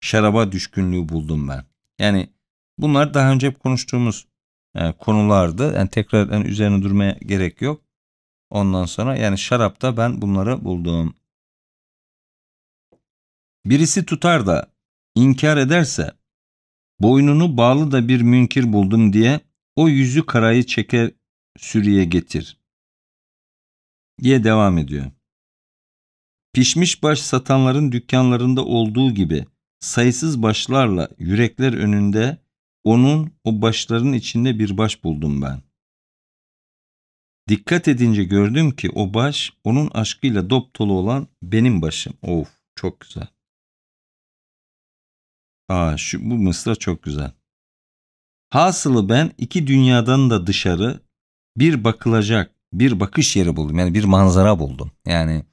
şaraba düşkünlüğü buldum ben. Yani bunlar daha önce hep konuştuğumuz e, konulardı. Yani tekrar yani üzerine durmaya gerek yok. Ondan sonra yani şarapta ben bunları buldum. Birisi tutar da inkar ederse boynunu bağlı da bir münkir buldum diye o yüzü karayı çeker sürüye getir diye devam ediyor. Pişmiş baş satanların dükkanlarında olduğu gibi sayısız başlarla yürekler önünde onun o başların içinde bir baş buldum ben. Dikkat edince gördüm ki o baş onun aşkıyla dop dolu olan benim başım. Of çok güzel. Aa şu, bu mısra çok güzel. Hasılı ben iki dünyadan da dışarı bir bakılacak bir bakış yeri buldum. Yani bir manzara buldum. Yani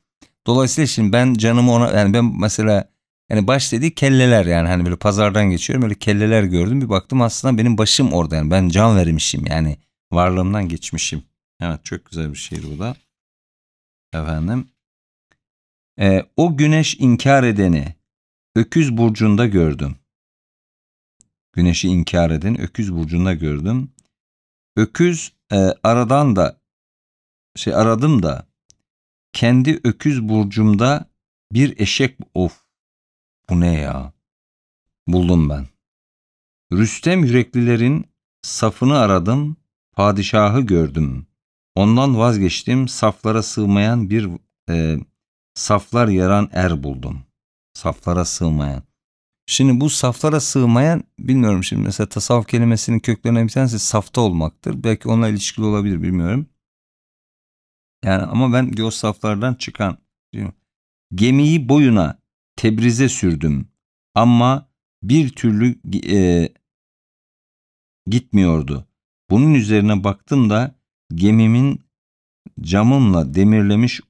dolayısıyla şimdi ben canımı ona yani ben mesela yani baş dediği kelleler yani hani böyle pazardan geçiyorum böyle kelleler gördüm bir baktım aslında benim başım orada yani ben can vermişim yani varlığımdan geçmişim. Evet çok güzel bir şiir bu da. Efendim. E, o güneş inkar edeni öküz burcunda gördüm. Güneşi inkar eden öküz burcunda gördüm. Öküz e, aradan da şey aradım da kendi öküz burcumda bir eşek of bu ne ya? Buldum ben. Rüstem yüreklilerin safını aradım, padişahı gördüm. Ondan vazgeçtim, saflara sığmayan bir e, saflar yaran er buldum. Saflara sığmayan. Şimdi bu saflara sığmayan bilmiyorum şimdi mesela tasavvuf kelimesinin köklerine bir tanesi safta olmaktır. Belki onunla ilişkili olabilir bilmiyorum. Yani ama ben o saflardan çıkan Gemiyi boyuna Tebriz'e sürdüm ama bir türlü e, gitmiyordu. Bunun üzerine baktım da gemimin camımla demirlemiş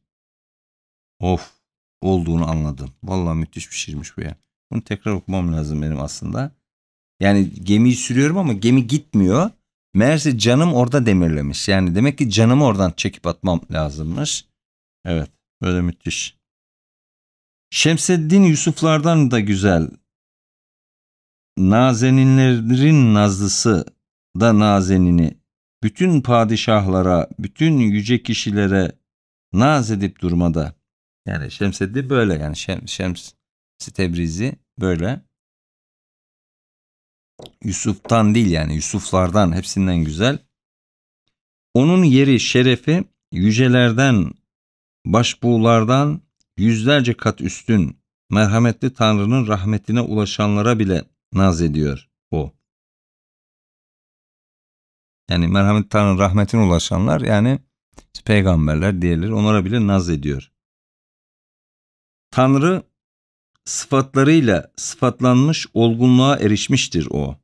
of olduğunu anladım. Vallahi müthiş bir şiirmiş bu ya. Bunu tekrar okumam lazım benim aslında. Yani gemiyi sürüyorum ama gemi gitmiyor. Meğerse canım orada demirlemiş. Yani demek ki canımı oradan çekip atmam lazımmış. Evet böyle müthiş. Şemseddin Yusuflardan da güzel. Nazeninlerin nazlısı da nazenini. Bütün padişahlara, bütün yüce kişilere naz edip durmada. Yani Şemseddin böyle yani Şem, Şems Tebrizi böyle. Yusuf'tan değil yani Yusuflardan hepsinden güzel. Onun yeri şerefi yücelerden, başbuğlardan, yüzlerce kat üstün, merhametli Tanrı'nın rahmetine ulaşanlara bile naz ediyor o. Yani merhametli Tanrı'nın rahmetine ulaşanlar yani peygamberler diğerleri onlara bile naz ediyor. Tanrı sıfatlarıyla sıfatlanmış olgunluğa erişmiştir o.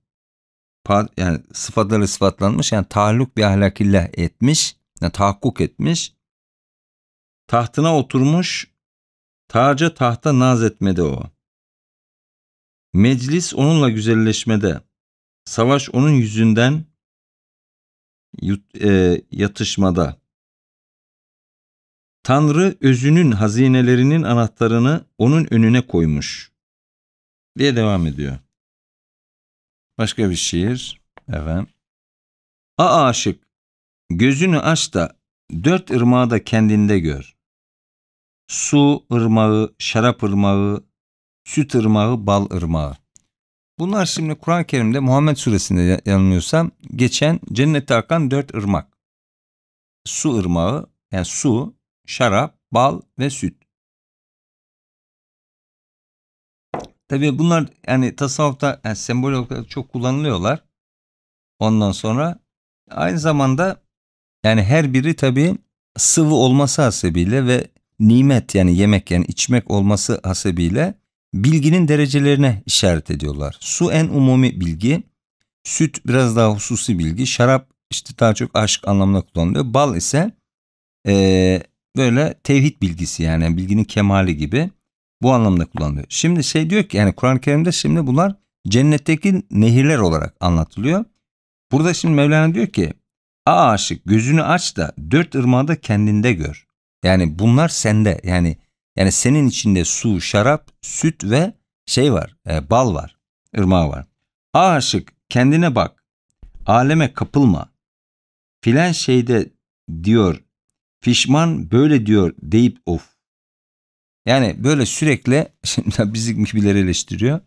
Yani sıfatları sıfatlanmış yani taalluk bir ahlakillah etmiş, yani tahakkuk etmiş. Tahtına oturmuş Taca tahta naz etmede o. Meclis onunla güzelleşmede. Savaş onun yüzünden yut, e, yatışmada. Tanrı özünün hazinelerinin anahtarını onun önüne koymuş. Diye devam ediyor. Başka bir şiir. Evet. A aşık, gözünü aç da dört ırmağı da kendinde gör su ırmağı, şarap ırmağı, süt ırmağı, bal ırmağı. Bunlar şimdi Kur'an-ı Kerim'de Muhammed suresinde yanılmıyorsam geçen cennette akan dört ırmak. Su ırmağı yani su, şarap, bal ve süt. Tabi bunlar yani tasavvufta yani sembol olarak çok kullanılıyorlar. Ondan sonra aynı zamanda yani her biri tabi sıvı olması hasebiyle ve nimet yani yemek yani içmek olması hasebiyle bilginin derecelerine işaret ediyorlar. Su en umumi bilgi, süt biraz daha hususi bilgi, şarap işte daha çok aşk anlamına kullanılıyor. Bal ise e, böyle tevhid bilgisi yani, bilginin kemali gibi bu anlamda kullanılıyor. Şimdi şey diyor ki yani Kur'an-ı Kerim'de şimdi bunlar cennetteki nehirler olarak anlatılıyor. Burada şimdi Mevlana diyor ki A aşık gözünü aç da dört ırmağda kendinde gör. Yani bunlar sende. Yani yani senin içinde su, şarap, süt ve şey var. E, bal var. ırmağı var. Aşık kendine bak. Aleme kapılma. Filan şeyde diyor. Fişman böyle diyor deyip of. Yani böyle sürekli şimdi bizi gibileri eleştiriyor.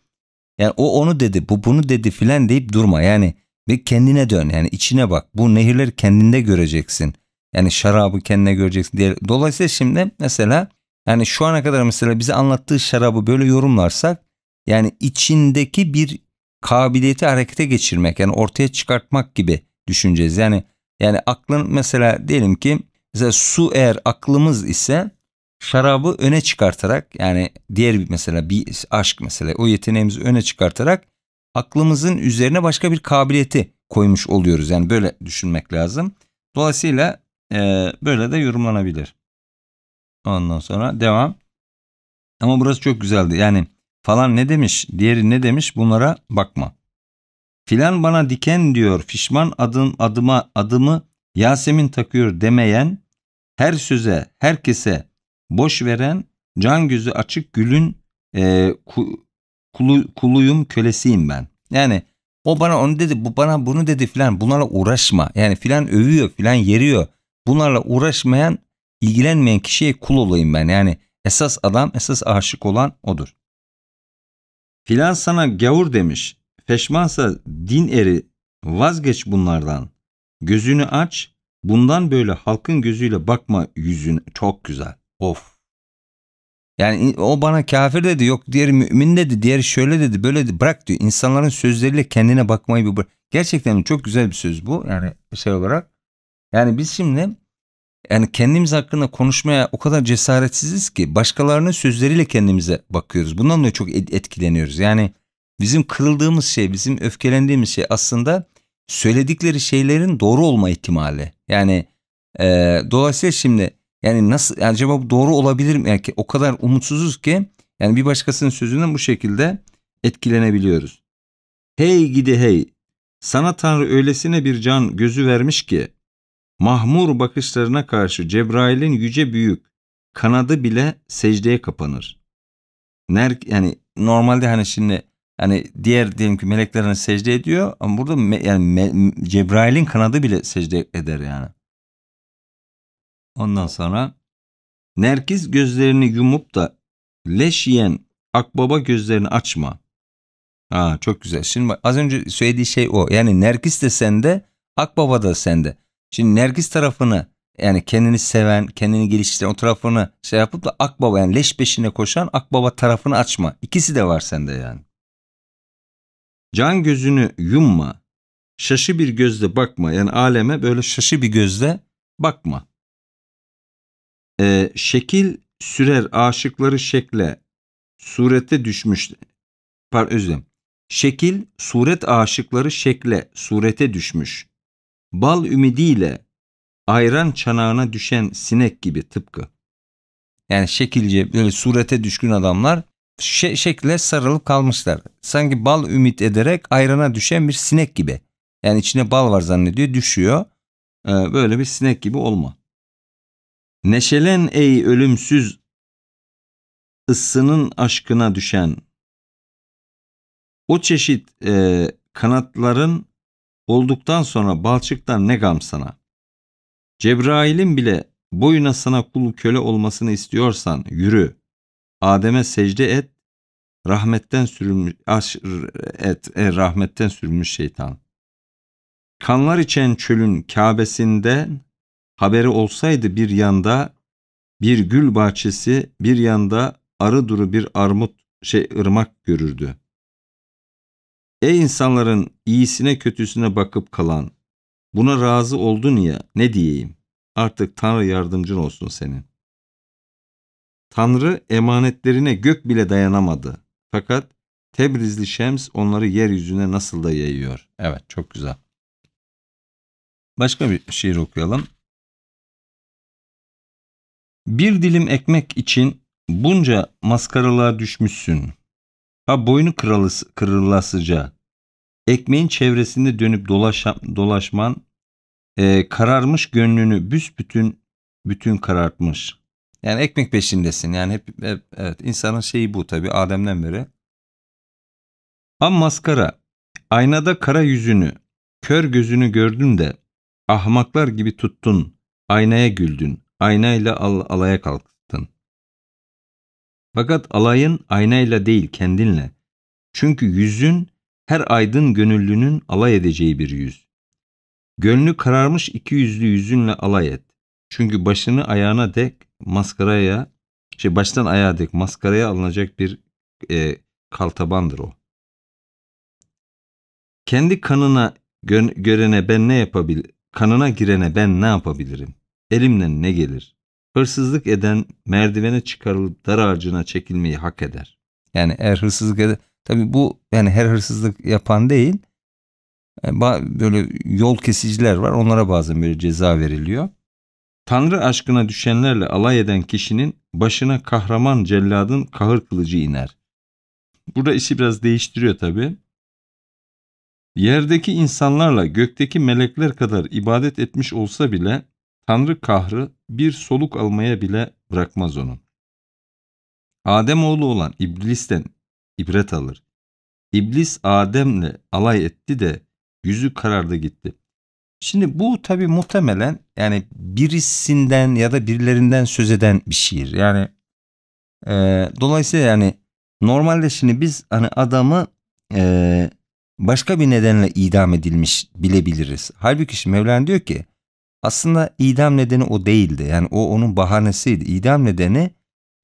Yani o onu dedi, bu bunu dedi filan deyip durma. Yani bir kendine dön. Yani içine bak. Bu nehirleri kendinde göreceksin. Yani şarabı kendine göreceksin diye. Dolayısıyla şimdi mesela yani şu ana kadar mesela bize anlattığı şarabı böyle yorumlarsak yani içindeki bir kabiliyeti harekete geçirmek yani ortaya çıkartmak gibi düşüneceğiz. Yani yani aklın mesela diyelim ki mesela su eğer aklımız ise şarabı öne çıkartarak yani diğer bir mesela bir aşk mesela o yeteneğimizi öne çıkartarak aklımızın üzerine başka bir kabiliyeti koymuş oluyoruz. Yani böyle düşünmek lazım. Dolayısıyla ee, böyle de yorumlanabilir. Ondan sonra devam. Ama burası çok güzeldi. Yani falan ne demiş, diğeri ne demiş bunlara bakma. Filan bana diken diyor, fişman adım adıma adımı Yasemin takıyor demeyen, her söze, herkese boş veren, can gözü açık gülün e, ku, kulu, kuluyum, kölesiyim ben. Yani o bana onu dedi, bu bana bunu dedi filan bunlarla uğraşma. Yani filan övüyor, filan yeriyor bunlarla uğraşmayan, ilgilenmeyen kişiye kul olayım ben. Yani esas adam, esas aşık olan odur. Filan sana gavur demiş. Feşmansa din eri vazgeç bunlardan. Gözünü aç. Bundan böyle halkın gözüyle bakma yüzün çok güzel. Of. Yani o bana kafir dedi yok diğeri mümin dedi diğeri şöyle dedi böyle dedi bırak diyor. İnsanların sözleriyle kendine bakmayı bir bırak. Gerçekten çok güzel bir söz bu yani şey olarak. Yani biz şimdi yani kendimiz hakkında konuşmaya o kadar cesaretsiziz ki başkalarının sözleriyle kendimize bakıyoruz. Bundan dolayı çok etkileniyoruz. Yani bizim kırıldığımız şey, bizim öfkelendiğimiz şey aslında söyledikleri şeylerin doğru olma ihtimali. Yani e, dolayısıyla şimdi yani nasıl acaba bu doğru olabilir mi? Yani o kadar umutsuzuz ki yani bir başkasının sözünden bu şekilde etkilenebiliyoruz. Hey gidi hey sana Tanrı öylesine bir can gözü vermiş ki mahmur bakışlarına karşı Cebrail'in yüce büyük kanadı bile secdeye kapanır. Ner, yani normalde hani şimdi hani diğer diyelim ki melekler hani secde ediyor ama burada me, yani me, Cebrail'in kanadı bile secde eder yani. Ondan sonra Nerkiz gözlerini yumup da leş yiyen akbaba gözlerini açma. Ha çok güzel. Şimdi az önce söylediği şey o. Yani Nerkiz de sende, akbaba da sende. Şimdi Nergis tarafını yani kendini seven, kendini geliştiren o tarafını şey yapıp da akbaba yani leş peşine koşan akbaba tarafını açma. İkisi de var sende yani. Can gözünü yumma. Şaşı bir gözle bakma. Yani aleme böyle şaşı bir gözle bakma. Ee, şekil sürer aşıkları şekle. Surete düşmüş. Pardon özlem. Şekil suret aşıkları şekle, surete düşmüş bal ümidiyle ayran çanağına düşen sinek gibi tıpkı. Yani şekilce böyle surete düşkün adamlar şe şekle sarılıp kalmışlar. Sanki bal ümit ederek ayrana düşen bir sinek gibi. Yani içine bal var zannediyor düşüyor. Ee, böyle bir sinek gibi olma. Neşelen ey ölümsüz ısının aşkına düşen. O çeşit e, kanatların Olduktan sonra balçıktan ne gam sana. Cebrail'in bile boyuna sana kul köle olmasını istiyorsan yürü. Adem'e secde et. Rahmetten sürülmüş aş, et, e, rahmetten sürülmüş şeytan. Kanlar içen çölün Kabe'sinden haberi olsaydı bir yanda bir gül bahçesi, bir yanda arı duru bir armut şey ırmak görürdü. Ey insanların iyisine kötüsüne bakıp kalan, buna razı oldun ya ne diyeyim? Artık Tanrı yardımcın olsun senin. Tanrı emanetlerine gök bile dayanamadı. Fakat Tebrizli Şems onları yeryüzüne nasıl da yayıyor. Evet çok güzel. Başka bir şiir okuyalım. Bir dilim ekmek için bunca maskaralığa düşmüşsün.'' Ha boynu kırılası, kırılasıca. Ekmeğin çevresinde dönüp dolaşa, dolaşman e, kararmış gönlünü büsbütün bütün karartmış. Yani ekmek peşindesin. Yani hep, hep evet insanın şeyi bu tabi Adem'den beri. Am maskara. Aynada kara yüzünü, kör gözünü gördün de ahmaklar gibi tuttun, aynaya güldün, aynayla al alaya kalktın. Fakat alayın aynayla değil kendinle. Çünkü yüzün her aydın gönüllünün alay edeceği bir yüz. Gönlü kararmış iki yüzlü yüzünle alay et. Çünkü başını ayağına dek maskaraya, şey baştan ayağa dek maskaraya alınacak bir e, kaltabandır o. Kendi kanına gö görene ben ne yapabilirim? Kanına girene ben ne yapabilirim? Elimden ne gelir? Hırsızlık eden merdivene çıkarılıp dar ağacına çekilmeyi hak eder. Yani eğer hırsızlık eden, tabii bu yani her hırsızlık yapan değil, e, böyle yol kesiciler var onlara bazen böyle ceza veriliyor. Tanrı aşkına düşenlerle alay eden kişinin başına kahraman celladın kahır kılıcı iner. Burada işi biraz değiştiriyor tabi. Yerdeki insanlarla gökteki melekler kadar ibadet etmiş olsa bile Tanrı kahrı bir soluk almaya bile bırakmaz onu. oğlu olan iblisten ibret alır. İblis Adem'le alay etti de yüzü karardı gitti. Şimdi bu tabi muhtemelen yani birisinden ya da birilerinden söz eden bir şiir. Yani e, dolayısıyla yani normalde şimdi biz hani adamı e, başka bir nedenle idam edilmiş bilebiliriz. Halbuki şimdi Mevlana diyor ki aslında idam nedeni o değildi. Yani o onun bahanesiydi. İdam nedeni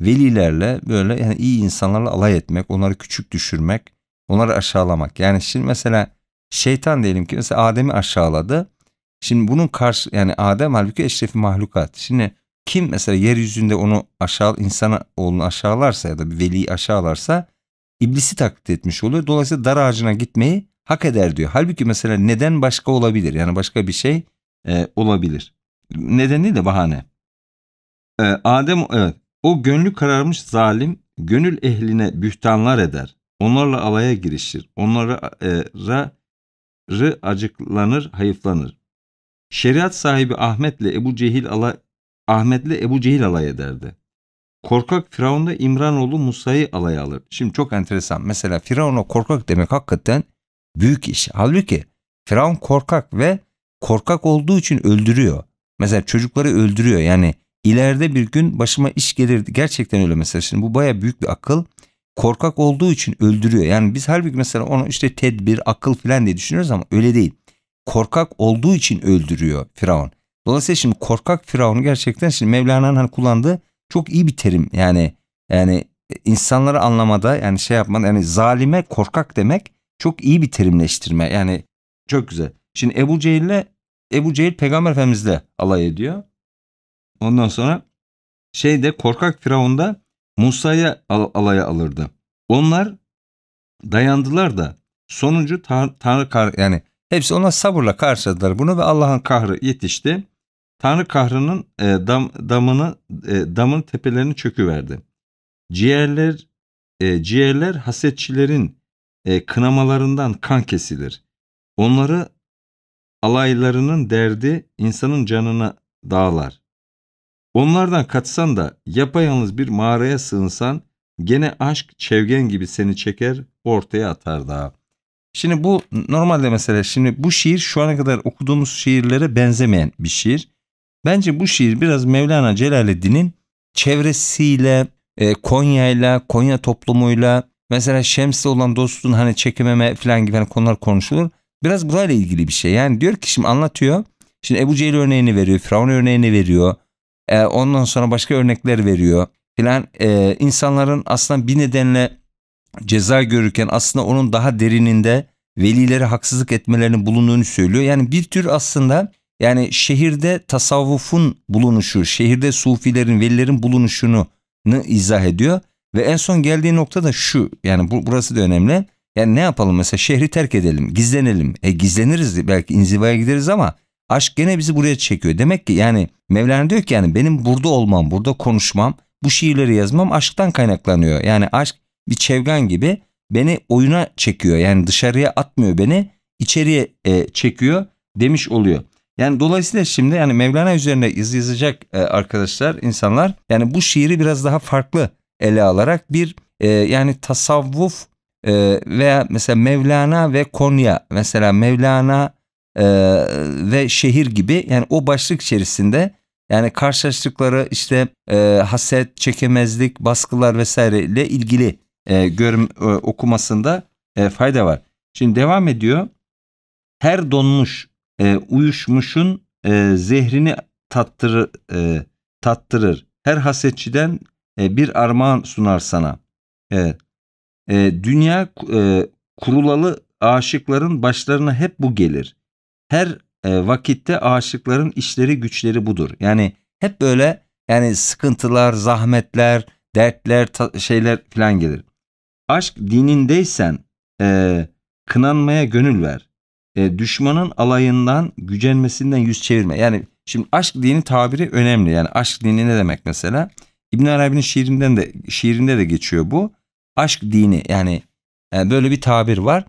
velilerle böyle yani iyi insanlarla alay etmek, onları küçük düşürmek, onları aşağılamak. Yani şimdi mesela şeytan diyelim ki mesela Adem'i aşağıladı. Şimdi bunun karşı yani Adem halbuki eşrefi mahlukat. Şimdi kim mesela yeryüzünde onu aşağı insana oğlunu aşağılarsa ya da bir veliyi aşağılarsa iblisi taklit etmiş oluyor. Dolayısıyla dar ağacına gitmeyi hak eder diyor. Halbuki mesela neden başka olabilir? Yani başka bir şey e, olabilir. Nedeni de bahane. E, Adem evet o gönlü kararmış zalim gönül ehline bühtanlar eder. Onlarla alaya girişir. Onlara e, ra, rı acıklanır, hayıflanır. Şeriat sahibi Ahmet'le Ebu Cehil ala, Ahmet'le Ebu Cehil alay ederdi. Korkak Firavun da İmranoğlu Musa'yı alay alır. Şimdi çok enteresan. Mesela Firavun'a korkak demek hakikaten büyük iş. Halbuki Firavun korkak ve korkak olduğu için öldürüyor. Mesela çocukları öldürüyor. Yani ileride bir gün başıma iş gelir. Gerçekten öyle mesela. Şimdi bu baya büyük bir akıl. Korkak olduğu için öldürüyor. Yani biz halbuki mesela onu işte tedbir, akıl filan diye düşünüyoruz ama öyle değil. Korkak olduğu için öldürüyor Firavun. Dolayısıyla şimdi korkak Firavun gerçekten şimdi Mevlana'nın hani kullandığı çok iyi bir terim. Yani yani insanları anlamada yani şey yapman yani zalime korkak demek çok iyi bir terimleştirme. Yani çok güzel. Şimdi Ebu Cehil'le Ebu Cehil peygamber efendimizle alay ediyor. Ondan sonra şeyde korkak firavunda Musa'ya al alaya alırdı. Onlar dayandılar da sonucu Tanrı, kar yani hepsi ona sabırla karşıladılar bunu ve Allah'ın kahrı yetişti. Tanrı kahrının e, dam, damını e, damın tepelerini çöküverdi. Ciğerler e, ciğerler hasetçilerin e, kınamalarından kan kesilir. Onları alaylarının derdi insanın canına dağlar. Onlardan kaçsan da yapayalnız bir mağaraya sığınsan gene aşk çevgen gibi seni çeker ortaya atar daha. Şimdi bu normalde mesela şimdi bu şiir şu ana kadar okuduğumuz şiirlere benzemeyen bir şiir. Bence bu şiir biraz Mevlana Celaleddin'in çevresiyle, e, Konya'yla, Konya toplumuyla, mesela Şems'le olan dostluğun hani çekememe falan gibi hani konular konuşulur. Biraz burayla ilgili bir şey. Yani diyor ki şimdi anlatıyor. Şimdi Ebu Cehil örneğini veriyor. Firavun örneğini veriyor. E, ondan sonra başka örnekler veriyor. Filan e, insanların aslında bir nedenle ceza görürken aslında onun daha derininde velilere haksızlık etmelerinin bulunduğunu söylüyor. Yani bir tür aslında yani şehirde tasavvufun bulunuşu, şehirde sufilerin, velilerin bulunuşunu izah ediyor. Ve en son geldiği nokta da şu yani bu, burası da önemli. Yani ne yapalım mesela şehri terk edelim, gizlenelim. E gizleniriz belki inzivaya gideriz ama aşk gene bizi buraya çekiyor. Demek ki yani Mevlana diyor ki yani benim burada olmam, burada konuşmam, bu şiirleri yazmam aşktan kaynaklanıyor. Yani aşk bir çevgen gibi beni oyuna çekiyor. Yani dışarıya atmıyor beni, içeriye e, çekiyor demiş oluyor. Yani dolayısıyla şimdi yani Mevlana üzerine yaz yazacak e, arkadaşlar, insanlar yani bu şiiri biraz daha farklı ele alarak bir e, yani tasavvuf e, veya mesela Mevlana ve Konya mesela Mevlana e, ve şehir gibi yani o başlık içerisinde yani karşılaştıkları işte e, haset, çekemezlik, baskılar vesaire ile ilgili e, görüm e, okumasında e, fayda var. Şimdi devam ediyor. Her donmuş e, uyuşmuşun e, zehrini tattırır, e, tattırır. Her hasetçiden e, bir armağan sunar sana. Evet. E, dünya e, kurulalı aşıkların başlarına hep bu gelir. Her e, vakitte aşıkların işleri güçleri budur. Yani hep böyle yani sıkıntılar, zahmetler, dertler, şeyler filan gelir. Aşk dinindeysen e, kınanmaya gönül ver. E, düşmanın alayından, gücenmesinden yüz çevirme. Yani şimdi aşk dini tabiri önemli. Yani aşk dini ne demek mesela? İbn Arabi'nin şiirinden de şiirinde de geçiyor bu aşk dini yani, e, böyle bir tabir var.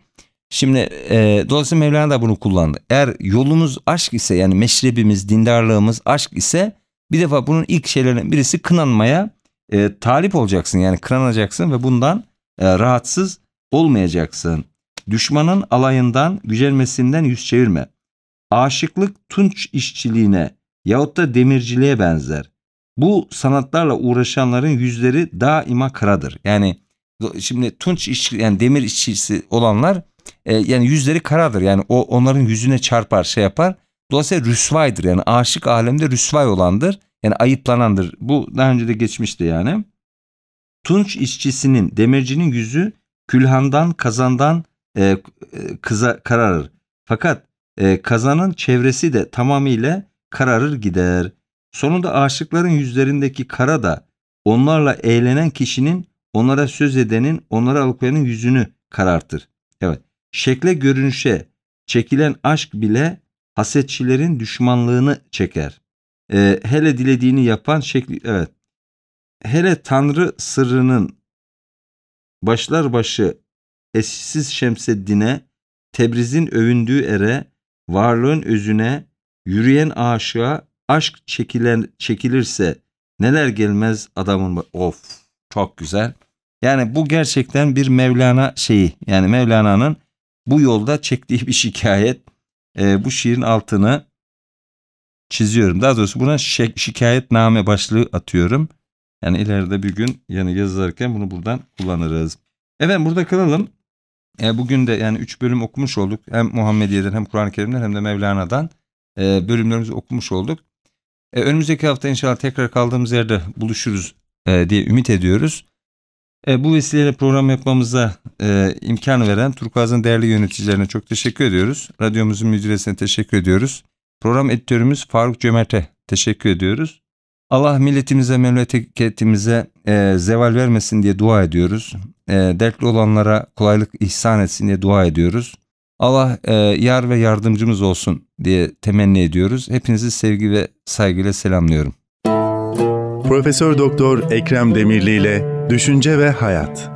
Şimdi e, dolayısıyla Mevlana da bunu kullandı. Eğer yolumuz aşk ise yani meşrebimiz, dindarlığımız aşk ise bir defa bunun ilk şeylerinden birisi kınanmaya e, talip olacaksın. Yani kınanacaksın ve bundan e, rahatsız olmayacaksın. Düşmanın alayından, gücelmesinden yüz çevirme. Aşıklık tunç işçiliğine yahut da demirciliğe benzer. Bu sanatlarla uğraşanların yüzleri daima karadır. Yani Şimdi tunç iş yani demir işçisi olanlar e, yani yüzleri karadır. Yani o onların yüzüne çarpar şey yapar. Dolayısıyla rüsvaydır yani aşık alemde rüsvay olandır. Yani ayıplanandır. Bu daha önce de geçmişti yani. Tunç işçisinin, demircinin yüzü külhandan, kazandan e, e kıza kararır. Fakat e, kazanın çevresi de tamamıyla kararır gider. Sonunda aşıkların yüzlerindeki kara da onlarla eğlenen kişinin onlara söz edenin, onlara alıkoyanın yüzünü karartır. Evet, şekle görünüşe çekilen aşk bile hasetçilerin düşmanlığını çeker. Ee, hele dilediğini yapan şekli, evet. Hele Tanrı sırrının başlar başı eşsiz Şemseddin'e, Tebriz'in övündüğü ere, varlığın özüne, yürüyen aşığa aşk çekilen, çekilirse neler gelmez adamın of. Çok güzel. Yani bu gerçekten bir Mevlana şeyi. Yani Mevlana'nın bu yolda çektiği bir şikayet. E, bu şiirin altını çiziyorum. Daha doğrusu buna şi şikayetname başlığı atıyorum. Yani ileride bir gün yani yazarken bunu buradan kullanırız. Evet burada kalalım. E, bugün de yani 3 bölüm okumuş olduk. Hem Muhammediye'den hem Kur'an-ı Kerim'den hem de Mevlana'dan e, bölümlerimizi okumuş olduk. E, önümüzdeki hafta inşallah tekrar kaldığımız yerde buluşuruz e, diye ümit ediyoruz. E, bu vesileyle program yapmamıza e, imkan veren Turkuaz'ın değerli yöneticilerine çok teşekkür ediyoruz. Radyomuzun müdüresine teşekkür ediyoruz. Program editörümüz Faruk Cömert'e teşekkür ediyoruz. Allah milletimize, memleketimize e, zeval vermesin diye dua ediyoruz. E, dertli olanlara kolaylık ihsan etsin diye dua ediyoruz. Allah yar ve yardımcımız olsun diye temenni ediyoruz. Hepinizi sevgi ve saygıyla selamlıyorum. Profesör Doktor Ekrem Demirli ile Düşünce ve Hayat.